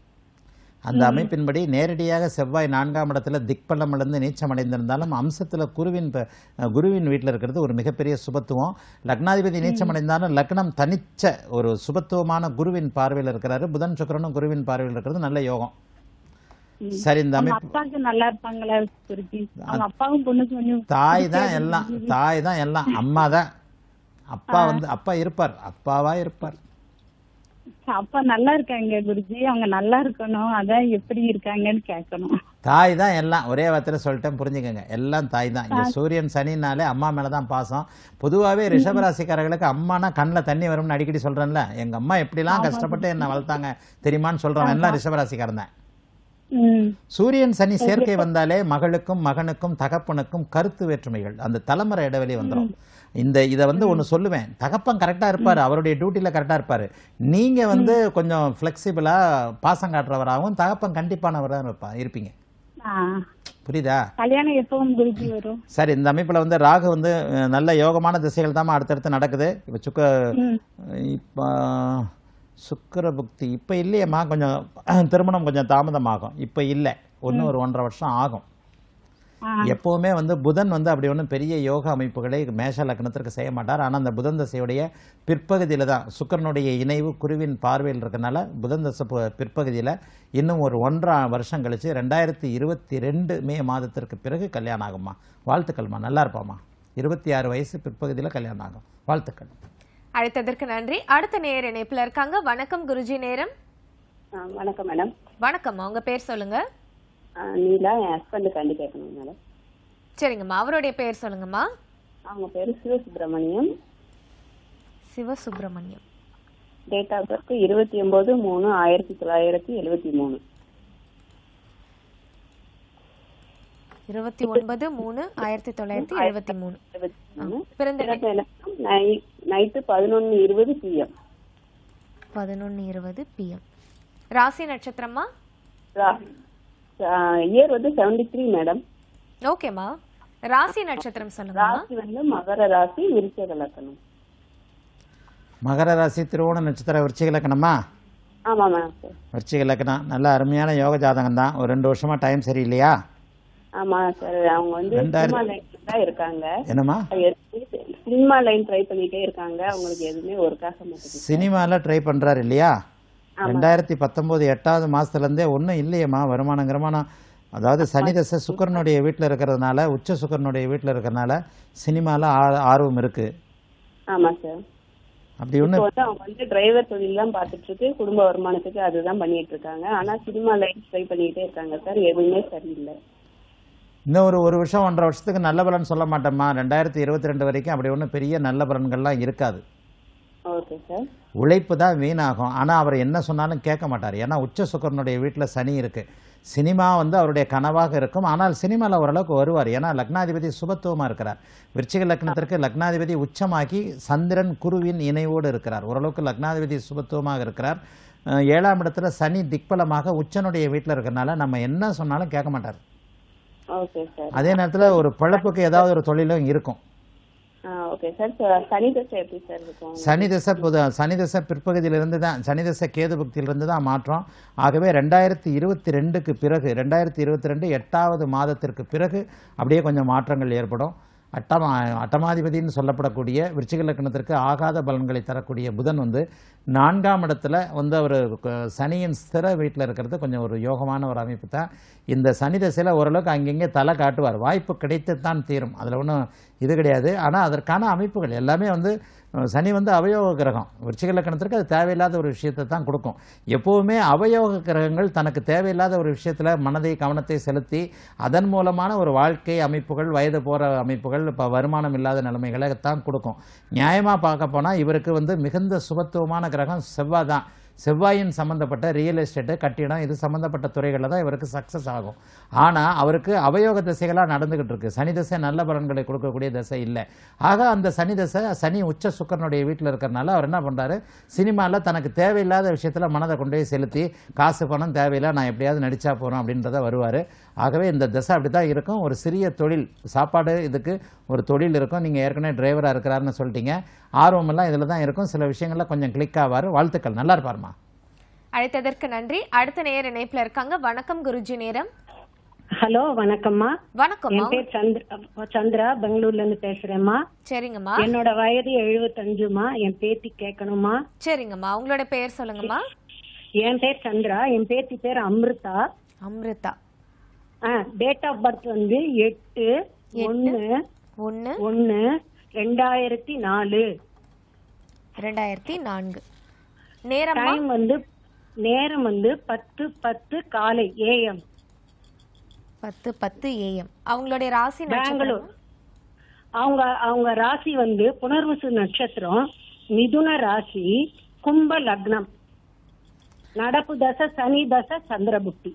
அந்த அமைப்பின்படி நேரடியாக செவ்வாய் நான்காம் இடத்துல திக்பலமிழந்து நீச்சம் அடைந்திருந்தாலும் அம்சத்தில் குருவின் குருவின் வீட்டில் இருக்கிறது ஒரு மிகப்பெரிய சுபத்துவம் லக்னாதிபதி நீச்சம் அடைந்தாலும் லக்னம் தனிச்ச ஒரு சுபத்துவமான குருவின் பார்வையில் இருக்கிறாரு புதன் சுக்கரனும் குருவின் பார்வையில் இருக்கிறது நல்ல யோகம் சரி இந்த அமைப்பு தாய் தான் எல்லாம் தாய் தான் எல்லாம் அம்மா தான் அப்பா வந்து அப்பா இருப்பார் அப்பாவா இருப்பார் அப்பா நல்லா இருக்காங்க குருஜி அவங்க நல்லா இருக்கணும் அதான் எப்படி இருக்காங்கன்னு கேட்கணும் தாய் தான் எல்லாம் ஒரே வார்த்தையில் சொல்லிட்டேன் புரிஞ்சுக்கோங்க எல்லாம் தாய் தான் இந்த சூரியன் சனினாலே அம்மா மேலதான் பாசம் பொதுவாவே ரிஷபராசிக்காரர்களுக்கு அம்மானா கண்ணில் தண்ணி வரும்னு அடிக்கடி சொல்றேன்ல எங்க அம்மா எப்படிலாம் கஷ்டப்பட்டு என்ன வளர்த்தாங்க தெரியுமான்னு சொல்கிறவன் எல்லாம் ரிஷபராசிக்காரன் தான் சூரியன் சனி சேர்க்கை வந்தாலே மகளுக்கும் மகனுக்கும் தகப்பனுக்கும் கருத்து வேற்றுமைகள் அந்த தலைமுறை இடைவெளி வந்துடும் இந்த இதை வந்து ஒன்று சொல்லுவேன் தகப்பன் கரெக்டாக இருப்பார் அவருடைய டியூட்டியில் கரெக்டாக இருப்பார் நீங்கள் வந்து கொஞ்சம் ஃப்ளெக்சிபிளாக பாசம் காட்டுறவராகவும் தகப்பன் கண்டிப்பானவர் தான் இருப்பா இருப்பீங்க புரியுதா கல்யாணம் சரி இந்த அமைப்பில் வந்து ராகு வந்து நல்ல யோகமான திசைகள் தான் அடுத்தடுத்து நடக்குது இப்போ சுக்க இப்போ சுக்கர புக்தி இப்போ இல்லையம்மா கொஞ்சம் [clears throat] திருமணம் கொஞ்சம் தாமதமாகும் இப்போ இல்லை ஒன்று ஒரு ஒன்றரை வருஷம் ஆகும் எப்போவுமே வந்து புதன் வந்து அப்படி ஒன்றும் பெரிய யோக அமைப்புகளை மேஷ லக்னத்திற்கு செய்ய மாட்டார் ஆனால் அந்த புதன் தசையுடைய பிற்பகுதியில் தான் சுக்கரனுடைய இணைவு குருவின் பார்வையில் இருக்கனால புதன் தசை பிற்பகுதியில் இன்னும் ஒரு ஒன்றாம் வருஷம் கழித்து ரெண்டாயிரத்தி இருபத்தி ரெண்டு மே மாதத்திற்கு பிறகு கல்யாணம் ஆகும்மா வாழ்த்துக்கள்மா நல்லா இருப்பாம்மா இருபத்தி ஆறு வயசு பிற்பகுதியில் கல்யாணம் ஆகும் வாழ்த்துக்கள் அழைத்ததற்கு நன்றி அடுத்த நேர் இணைப்புல இருக்காங்க வணக்கம் குருஜி நேரம் வணக்கம் மேடம் வணக்கம் உங்க பேர் சொல்லுங்க நீலா என் ஹஸ்பண்டுக்கு வண்டி கேட்கணும் மேடம் சரிங்கம்மா அவருடைய பெயர் சொல்லுங்கம்மா அவங்க பேர் Sivasubramaniam Sivasubramaniam date of birth இருபத்தி ஒன்பது மூணு ஆயிரத்தி தொள்ளாயிரத்தி எழுபத்தி மூணு இருபத்தி ஒன்பது மூணு ஆயிரத்தி தொள்ளாயிரத்தி எழுபத்தி மூணு பிறந்த நைட்டு பதினொன்னு இருபது பிஎம் பதினொன்னு இருபது பிஎம் ராசி நட்சத்திரமா இயர் வந்து செவன்டி த்ரீ மேடம் ஓகேமா ராசி நட்சத்திரம் சொல்லுங்க ராசி வந்து மகர ராசி விருச்சக லக்கணம் மகர ராசி திருவோண நட்சத்திர விருச்சிக லக்கணமா ஆமாம் மேம் விருச்சிக லக்கணம் நல்ல அருமையான யோக ஜாதகம் தான் ஒரு ரெண்டு வருஷமா டைம் சரியில்லையா ஆமா சார் அவங்க வந்து சினிமா லைன்ல தான் இருக்காங்க என்னமா சினிமா லைன் ட்ரை பண்ணிட்டே இருக்காங்க அவங்களுக்கு எதுவுமே ஒரு ஆக மாட்டேங்குது சினிமால ட்ரை பண்றாரு இல்லையா ரெண்டாயிரத்தி பத்தொன்பது எட்டாவது மாதத்துலேருந்தே ஒன்றும் இல்லையம்மா வருமானம் கிரமானம் அதாவது சனிதச தசை சுக்கரனுடைய வீட்டில் இருக்கிறதுனால உச்ச சுக்கரனுடைய வீட்டில் இருக்கிறதுனால சினிமால ஆர்வம் இருக்கு ஆமா சார் அப்படி ஒன்று அவங்க வந்து டிரைவர் தொழில் தான் பார்த்துட்டு இருக்கு குடும்ப வருமானத்துக்கு அதுதான் பண்ணிட்டு இருக்காங்க ஆனால் சினிமா லைன் ட்ரை பண்ணிக்கிட்டே இருக்காங்க சார் எதுவுமே சரியில்லை இன்னும் ஒரு ஒரு வருஷம் ஒன்றரை வருஷத்துக்கு நல்ல பலன் சொல்ல மாட்டோம்மா ரெண்டாயிரத்தி இருபத்தி ரெண்டு வரைக்கும் அப்படி ஒன்றும் பெரிய நல்ல பலன்கள்லாம் இருக்காது உழைப்பு தான் வீணாகும் ஆனால் அவர் என்ன சொன்னாலும் கேட்க மாட்டார் ஏன்னா உச்ச சுக்கரனுடைய வீட்டில் சனி இருக்குது சினிமா வந்து அவருடைய கனவாக இருக்கும் ஆனால் சினிமாவில் ஓரளவுக்கு வருவார் ஏன்னா லக்னாதிபதி சுபத்துவமாக இருக்கிறார் விருச்சிக லக்னத்திற்கு லக்னாதிபதி உச்சமாக்கி சந்திரன் குருவின் இணைவோடு இருக்கிறார் ஓரளவுக்கு லக்னாதிபதி சுபத்துவமாக இருக்கிறார் ஏழாம் இடத்துல சனி திக்பலமாக உச்சனுடைய வீட்டில் இருக்கிறனால நம்ம என்ன சொன்னாலும் கேட்க மாட்டார் Oh, அதே நேரத்துல ஒரு பழப்புக்கு ஏதாவது ஒரு தொழிலும் இருக்கும் சனி தசை சனி தசை பிற்பகுதியிலிருந்து தான் சனி தசை கேது பக்தியிலிருந்து தான் மாற்றம் ஆகவே ரெண்டாயிரத்தி இருபத்தி ரெண்டுக்கு பிறகு ரெண்டாயிரத்தி இருபத்தி ரெண்டு எட்டாவது மாதத்திற்கு பிறகு அப்படியே கொஞ்சம் மாற்றங்கள் ஏற்படும் அட்டமா அட்டமாதிபதினு சொல்லப்படக்கூடிய விருச்சிக லக்கணத்திற்கு ஆகாத பலன்களை தரக்கூடிய புதன் வந்து நான்காம் இடத்துல வந்து அவர் சனியின் ஸ்திர வீட்டில் இருக்கிறது கொஞ்சம் ஒரு யோகமான ஒரு அமைப்பு தான் இந்த சனி தசையில் ஓரளவுக்கு அங்கங்கே தலை காட்டுவார் வாய்ப்பு கிடைத்து தான் தீரும் அதில் ஒன்றும் இது கிடையாது ஆனால் அதற்கான அமைப்புகள் எல்லாமே வந்து சனி வந்து அவயோக கிரகம் விருச்சிக லக்கணத்திற்கு அது தேவையில்லாத ஒரு விஷயத்தை தான் கொடுக்கும் எப்போவுமே அவயோக கிரகங்கள் தனக்கு தேவையில்லாத ஒரு விஷயத்தில் மனதை கவனத்தை செலுத்தி அதன் மூலமான ஒரு வாழ்க்கை அமைப்புகள் வயது போகிற அமைப்புகள் இப்போ வருமானம் இல்லாத நிலைமைகளை தான் கொடுக்கும் நியாயமாக பார்க்க போனால் இவருக்கு வந்து மிகுந்த சுபத்துவமான கிரகம் செவ்வாய் தான் செவ்வாயின் சம்மந்தப்பட்ட ரியல் எஸ்டேட்டு கட்டிடம் இது சம்மந்தப்பட்ட துறைகளில் தான் இவருக்கு சக்ஸஸ் ஆகும் ஆனால் அவருக்கு அவயோக திசைகளாக நடந்துக்கிட்டு இருக்குது சனி தசை நல்ல பலன்களை கொடுக்கக்கூடிய தசை இல்லை ஆக அந்த சனி தசை சனி உச்ச சுக்கரனுடைய வீட்டில் இருக்கிறனால அவர் என்ன பண்ணுறாரு சினிமாவில் தனக்கு தேவையில்லாத விஷயத்தில் மனதை கொண்டு போய் செலுத்தி காசு பணம் தேவையில்லை நான் எப்படியாவது நடிச்சா போகிறோம் அப்படின்றத வருவார் ஆகவே இந்த தசை அப்படி தான் இருக்கும் ஒரு சிறிய தொழில் சாப்பாடு இதுக்கு ஒரு தொழில் இருக்கும் நீங்கள் ஏற்கனவே டிரைவராக இருக்கிறாருன்னு சொல்லிட்டீங்க ஆர்வமெல்லாம் இதில் தான் இருக்கும் சில விஷயங்கள்லாம் கொஞ்சம் கிளிக் ஆவார் வாழ்த்துக்கள் நல்லா இருப்பார்மா அழைத்ததற்கு நன்றி அடுத்த நேர இணைப்பில் இருக்காங்க வணக்கம் குருஜி நேரம் ஹலோ வணக்கம்மா வணக்கம் என் பேர் சந்திரா சந்திரா பெங்களூர்ல இருந்து பேசுறேம்மா சரிங்கம்மா என்னோட வயது எழுபத்தஞ்சுமா என் பேத்தி கேட்கணுமா சரிங்கம்மா உங்களோட பேர் சொல்லுங்கம்மா என் பேர் சந்திரா என் பேத்தி பேர் Amrutha Amrutha date of birth வந்து எட்டு ஒன்னு ஒன்னு ஒன்னு ரெண்டாயிரத்தி நாலு இரண்டாயிரத்தி நான்கு நேரம் டைம் வந்து நேரம் வந்து பத்து பத்து காலை ஏஎம் பத்து பத்து ஏஎம் அவங்களுடைய ராசி பெங்களூர் அவங்க அவங்க ராசி வந்து புனர்வசு நட்சத்திரம் மிதுன ராசி கும்ப லக்னம் நடப்பு தச சனி தச சந்திரபுக்தி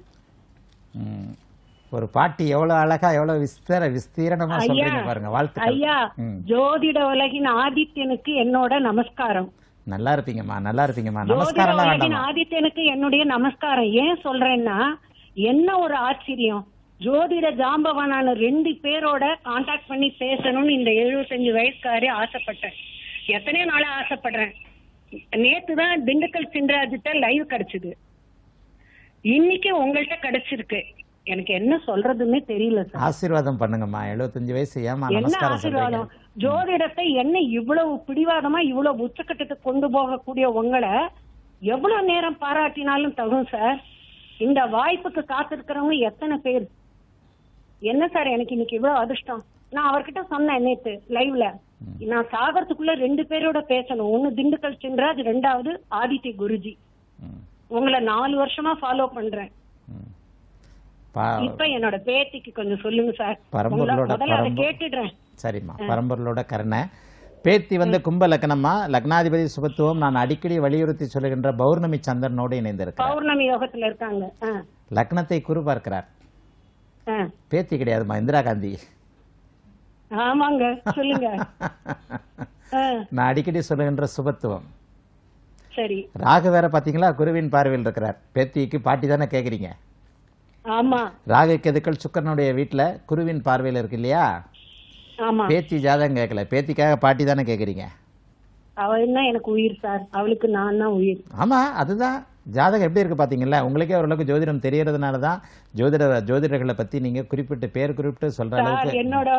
ஒரு பாட்டி எவ்வளவு அழகா எவ்வளவு விஸ்தர விஸ்தீரணமா சொல்றீங்க பாருங்க வாழ்த்து ஐயா ஜோதிட உலகின் ஆதித்யனுக்கு என்னோட நமஸ்காரம் நல்லா இருப்பீங்கம்மா நல்லா இருப்பீங்கம்மா நமஸ்காரம் ஆதித்யனுக்கு என்னுடைய நமஸ்காரம் ஏன் சொல்றேன்னா என்ன ஒரு ஆச்சரியம் ஜோதிட ஜாம்பவனான ரெண்டு பேரோட கான்டாக்ட் பண்ணி பேசணும்னு இந்த எழுபத்தஞ்சு வயசுக்காரி ஆசைப்பட்டேன் எத்தனையோ நாளா ஆசைப்படுறேன் நேத்து தான் திண்டுக்கல் சின்ராஜிட்ட லைவ் கிடைச்சது இன்னைக்கு உங்கள்கிட்ட கிடைச்சிருக்கு எனக்கு என்ன சொல்றதுமே தெரியல சார் ஆசீர்வாதம் பண்ணுங்கம்மா எழுபத்தஞ்சு வயசு ஏமா என்ன ஆசீர்வாதம் ஜோதிடத்தை என்ன இவ்வளவு பிடிவாதமா இவ்வளவு உச்சக்கட்டத்துக்கு கொண்டு போகக்கூடிய உங்களை எவ்வளவு நேரம் பாராட்டினாலும் தகும் சார் இந்த வாய்ப்புக்கு காத்திருக்கிறவங்க எத்தனை பேர் என்ன சார் எனக்கு இன்னைக்கு இவ்வளவு அதிர்ஷ்டம் நான் அவர்கிட்ட சொன்னேன் நேத்து லைவ்ல நான் சாகரத்துக்குள்ள ரெண்டு பேரோட பேசணும் ஒன்னு திண்டுக்கல் சின்ராஜ் ரெண்டாவது ஆதித்ய குருஜி உங்களை நாலு வருஷமா ஃபாலோ பண்றேன் இப்ப சரிம்மா பரம்பொருளோட கருணை பேத்தி வந்து கும்ப லக்னமா லக்னாதிபதி சுபத்துவம் நான் அடிக்கடி வலியுறுத்தி சொல்லுகின்ற பௌர்ணமி சந்திரனோடு இணைந்திருக்கிறேன் லக்னத்தை குரு பார்க்கிறார் பேத்தி கிடையாதுமா இந்திரா காந்தி [laughs] நான் அடிக்கடி சொல்லுகின்ற சுபத்துவம் சரி ராகு வேற பாத்தீங்களா குருவின் பார்வையில் இருக்கிறார் பேத்திக்கு பாட்டி தானே கேக்குறீங்க ராகு கெதுக்கள் சுக்கரனுடைய வீட்டில் குருவின் பார்வையில் இருக்கு இல்லையா பேத்தி ஜாதகம் கேட்கல பேத்திக்காக பாட்டி தானே கேட்குறீங்க அவள் என்ன எனக்கு உயிர் சார் அவளுக்கு நான் தான் உயிர் ஆமாம் அதுதான் ஜாதகம் எப்படி இருக்குது பார்த்தீங்களா உங்களுக்கே ஓரளவுக்கு ஜோதிடம் தெரியறதுனால தான் ஜோதிட ஜோதிடர்களை பற்றி நீங்கள் குறிப்பிட்டு பேர் குறிப்பிட்டு சொல்கிற அளவுக்கு என்னோட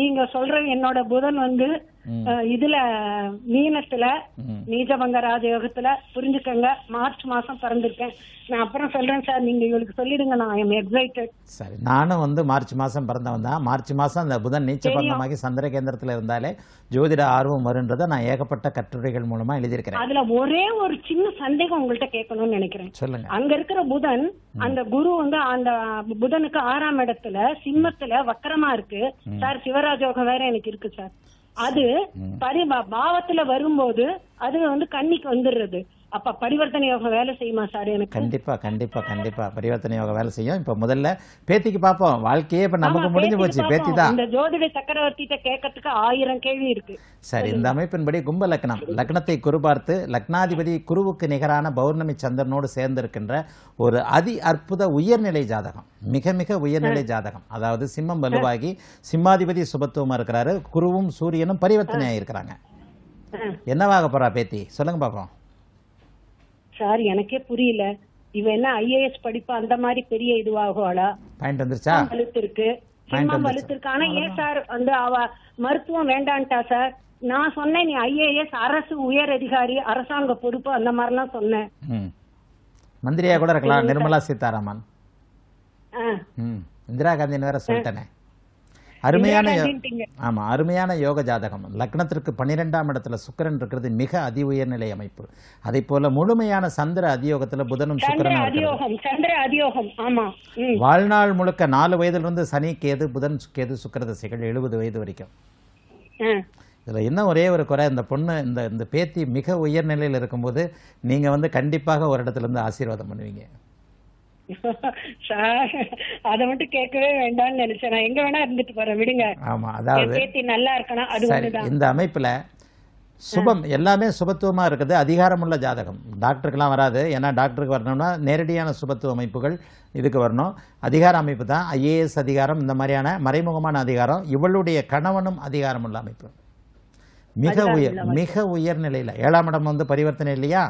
நீங்கள் சொல்கிற என்னோட புதன் வந்து இதுல மீனத்துல நீஜபங்க ராஜயோகத்துல புரிஞ்சுக்கங்க மார்ச் மாசம் பிறந்திருக்கேன் நான் அப்புறம் சொல்றேன் சார் நீங்க இவளுக்கு சொல்லிடுங்க நான் எம் எக்ஸைட்டட் சரி நானும் வந்து மார்ச் மாசம் பிறந்தவன் தான் மார்ச் மாசம் அந்த புதன் நீச்சபங்கமாகி சந்திர கேந்திரத்துல இருந்தாலே ஜோதிட ஆர்வம் வருன்றதை நான் ஏகப்பட்ட கட்டுரைகள் மூலமா எழுதியிருக்கிறேன் அதுல ஒரே ஒரு சின்ன சந்தேகம் உங்கள்கிட்ட கேட்கணும்னு நினைக்கிறேன் அங்க இருக்கிற புதன் அந்த குரு வந்து அந்த புதனுக்கு ஆறாம் இடத்துல சிம்மத்துல வக்கரமா இருக்கு சார் சிவராஜோகம் வேற எனக்கு இருக்கு சார் அது பரி பாவத்துல வரும்போது அது வந்து கண்ணிக்கு வந்துடுறது அப்ப பரிவர்த்தனை யோகம் வேலை செய்யுமா சார் எனக்கு கண்டிப்பா கண்டிப்பா கண்டிப்பா பரிவர்த்தனை யோகம் வேலை செய்யும் இப்ப முதல்ல பேத்திக்கு பாப்போம் வாழ்க்கையே இப்ப நமக்கு முடிஞ்சு போச்சு பேத்தி தான் இந்த ஜோதிட சக்கரவர்த்தி கேட்கறதுக்கு ஆயிரம் கேள்வி இருக்கு சரி இந்த அமைப்பின்படி கும்ப லக்னம் லக்னத்தை குறுபார்த்து லக்னாதிபதி குருவுக்கு நிகரான பௌர்ணமி சந்திரனோடு சேர்ந்திருக்கின்ற ஒரு அதி அற்புத உயர்நிலை ஜாதகம் மிக மிக உயர்நிலை ஜாதகம் அதாவது சிம்மம் வலுவாகி சிம்மாதிபதி சுபத்துவமா இருக்கிறாரு குருவும் சூரியனும் பரிவர்த்தனை இருக்கிறாங்க என்னவாக போறா பேத்தி சொல்லுங்க பாப்போம் சார் எனக்கே புரியல இவ என்ன ஐஏஎஸ் படிப்பு அந்த மாதிரி பெரிய இதுவாகுவாளா பாயிண்ட் வந்துருச்சா வலுத்திருக்கு சும்மா வலுத்திருக்கு ஆனா ஏன் சார் வந்து அவ மருத்துவம் வேண்டான்ட்டா சார் நான் சொன்னேன் நீ ஐஏஎஸ் அரசு உயர் அதிகாரி அரசாங்க பொறுப்பு அந்த மாதிரிலாம் சொன்னேன் மந்திரியா கூட இருக்கலாம் நிர்மலா சீதாராமன் இந்திரா காந்தி வேற சொல்லிட்டேனே அருமையான ஆமா அருமையான யோக ஜாதகம் லக்னத்திற்கு பன்னிரெண்டாம் இடத்துல சுக்கரன் இருக்கிறது மிக அதி உயர்நிலை அமைப்பு அதை போல முழுமையான சந்திர அதியோகத்துல புதனும் சுக்கரன் வாழ்நாள் முழுக்க நாலு வயதுல இருந்து சனி கேது புதன் கேது சுக்கர தசைகள் எழுபது வயது வரைக்கும் இதில் இன்னும் ஒரே ஒரு குறை இந்த பொண்ணு இந்த இந்த பேத்தி மிக உயர்நிலையில் இருக்கும்போது நீங்கள் வந்து கண்டிப்பாக ஒரு இடத்துலேருந்து ஆசீர்வாதம் பண்ணுவீங்க [laughs] அத மட்டும் கேட்கவே வேண்டாம்னு நினைச்சேன் எங்க வேணா இருந்துட்டு போறேன் விடுங்க ஆமா அதாவது நல்லா இருக்கணும் அது ஒண்ணுதான் இந்த அமைப்புல சுபம் எல்லாமே சுபத்துவமா இருக்குது அதிகாரமுள்ள ஜாதகம் டாக்டருக்கெலாம் வராது ஏன்னா டாக்டருக்கு வரணும்னா நேரடியான சுபத்துவ அமைப்புகள் இதுக்கு வரணும் அதிகார அமைப்பு தான் ஐஏஎஸ் அதிகாரம் இந்த மாதிரியான மறைமுகமான அதிகாரம் இவளுடைய கணவனும் அதிகாரம் உள்ள அமைப்பு மிக உயர் மிக உயர் உயர்நிலையில் ஏழாம் இடம் வந்து பரிவர்த்தனை இல்லையா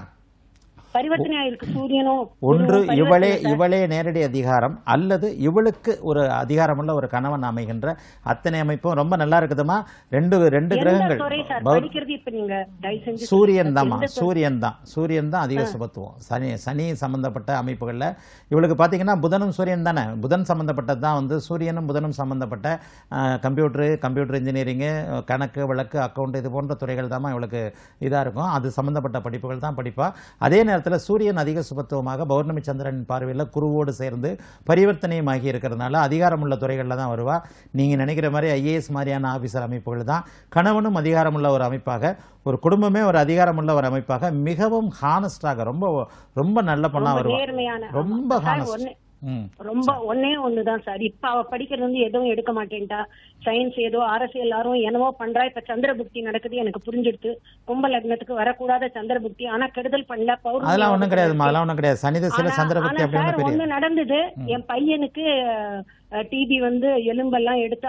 ஒன்று இவளே இவளே நேரடி அதிகாரம் அல்லது இவளுக்கு ஒரு அதிகாரமுள்ள ஒரு கணவன் அமைகின்ற அத்தனை அமைப்பும் ரொம்ப நல்லா இருக்குதுமா ரெண்டு ரெண்டு கிரகங்கள் சூரியன் தான்மா சூரியன் தான் சூரியன் தான் அதிக சுபத்துவம் சனி சனி சம்பந்தப்பட்ட அமைப்புகள்ல இவளுக்கு பாத்தீங்கன்னா புதனும் சூரியன் தானே புதன் சம்பந்தப்பட்டது தான் வந்து சூரியனும் புதனும் சம்பந்தப்பட்ட கம்ப்யூட்டரு கம்ப்யூட்டர் இன்ஜினியரிங்கு கணக்கு வழக்கு அக்கௌண்ட் இது போன்ற துறைகள் தான் இவளுக்கு இதாக இருக்கும் அது சம்பந்தப்பட்ட படிப்புகள் தான் படிப்பா அதே நேரம் நேரத்தில் சூரியன் அதிக சுபத்துவமாக பௌர்ணமி சந்திரன் பார்வையில் குருவோடு சேர்ந்து பரிவர்த்தனையும் ஆகி இருக்கிறதுனால அதிகாரமுள்ள துறைகளில் தான் வருவா நீங்கள் நினைக்கிற மாதிரி ஐஏஎஸ் மாதிரியான ஆஃபீஸர் அமைப்புகள் தான் கணவனும் அதிகாரமுள்ள ஒரு அமைப்பாக ஒரு குடும்பமே ஒரு அதிகாரமுள்ள ஒரு அமைப்பாக மிகவும் ஹானஸ்டாக ரொம்ப ரொம்ப நல்ல பண்ணா வருவாங்க ரொம்ப ஹானஸ்ட் ரொம்ப ஒன்னே ஒண்ணுதான் சார் இப்ப அவ படிக்கிறது வந்து எதுவும் எடுக்க மாட்டேன்ட்டா சயின்ஸ் ஏதோ அரசு எல்லாரும் என்னவோ பண்றா இப்ப சந்திரபுக்தி நடக்குது எனக்கு புரிஞ்சிடுத்து கும்ப லக்னத்துக்கு வரக்கூடாத சந்திரபுக்தி ஆனா கெடுதல் பண்ணல பௌர் அதெல்லாம் ஒண்ணும் கிடையாது அதெல்லாம் ஒண்ணும் கிடையாது சந்திரபுக்தி அப்படின்னு ஒண்ணு நடந்தது என் பையனுக்கு டிபி வந்து எலும்பெல்லாம் எடுத்து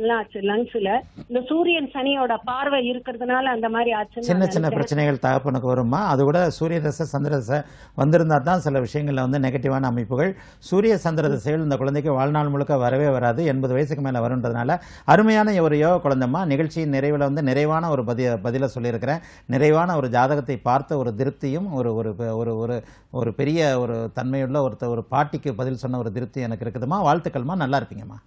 எல்லாம் ஆச்சு லங்ஸ்ல இந்த சூரியன் சனியோட பார்வை இருக்கிறதுனால அந்த மாதிரி ஆச்சு சின்ன சின்ன பிரச்சனைகள் தகப்பனுக்கு வருமா அது கூட சூரிய தசை சந்திர தசை வந்திருந்தா தான் சில விஷயங்கள்ல வந்து நெகட்டிவான அமைப்புகள் சூரிய சந்திர தசைகள் இந்த குழந்தைக்கு வாழ்நாள் முழுக்க வரவே வராது எண்பது வயசுக்கு மேலே வருன்றதுனால அருமையான ஒரு யோக குழந்தைமா நிகழ்ச்சியின் நிறைவில் வந்து நிறைவான ஒரு பதில சொல்லியிருக்கிறேன் நிறைவான ஒரு ஜாதகத்தை பார்த்த ஒரு திருப்தியும் ஒரு ஒரு ஒரு ஒரு பெரிய ஒரு தன்மையுள்ள ஒருத்த ஒரு பாட்டிக்கு பதில் சொன்ன ஒரு திருப்தி எனக்கு இருக்குதுமா வாழ்த்துக்கள்மா நல்லா இருப்பீங்கம்மா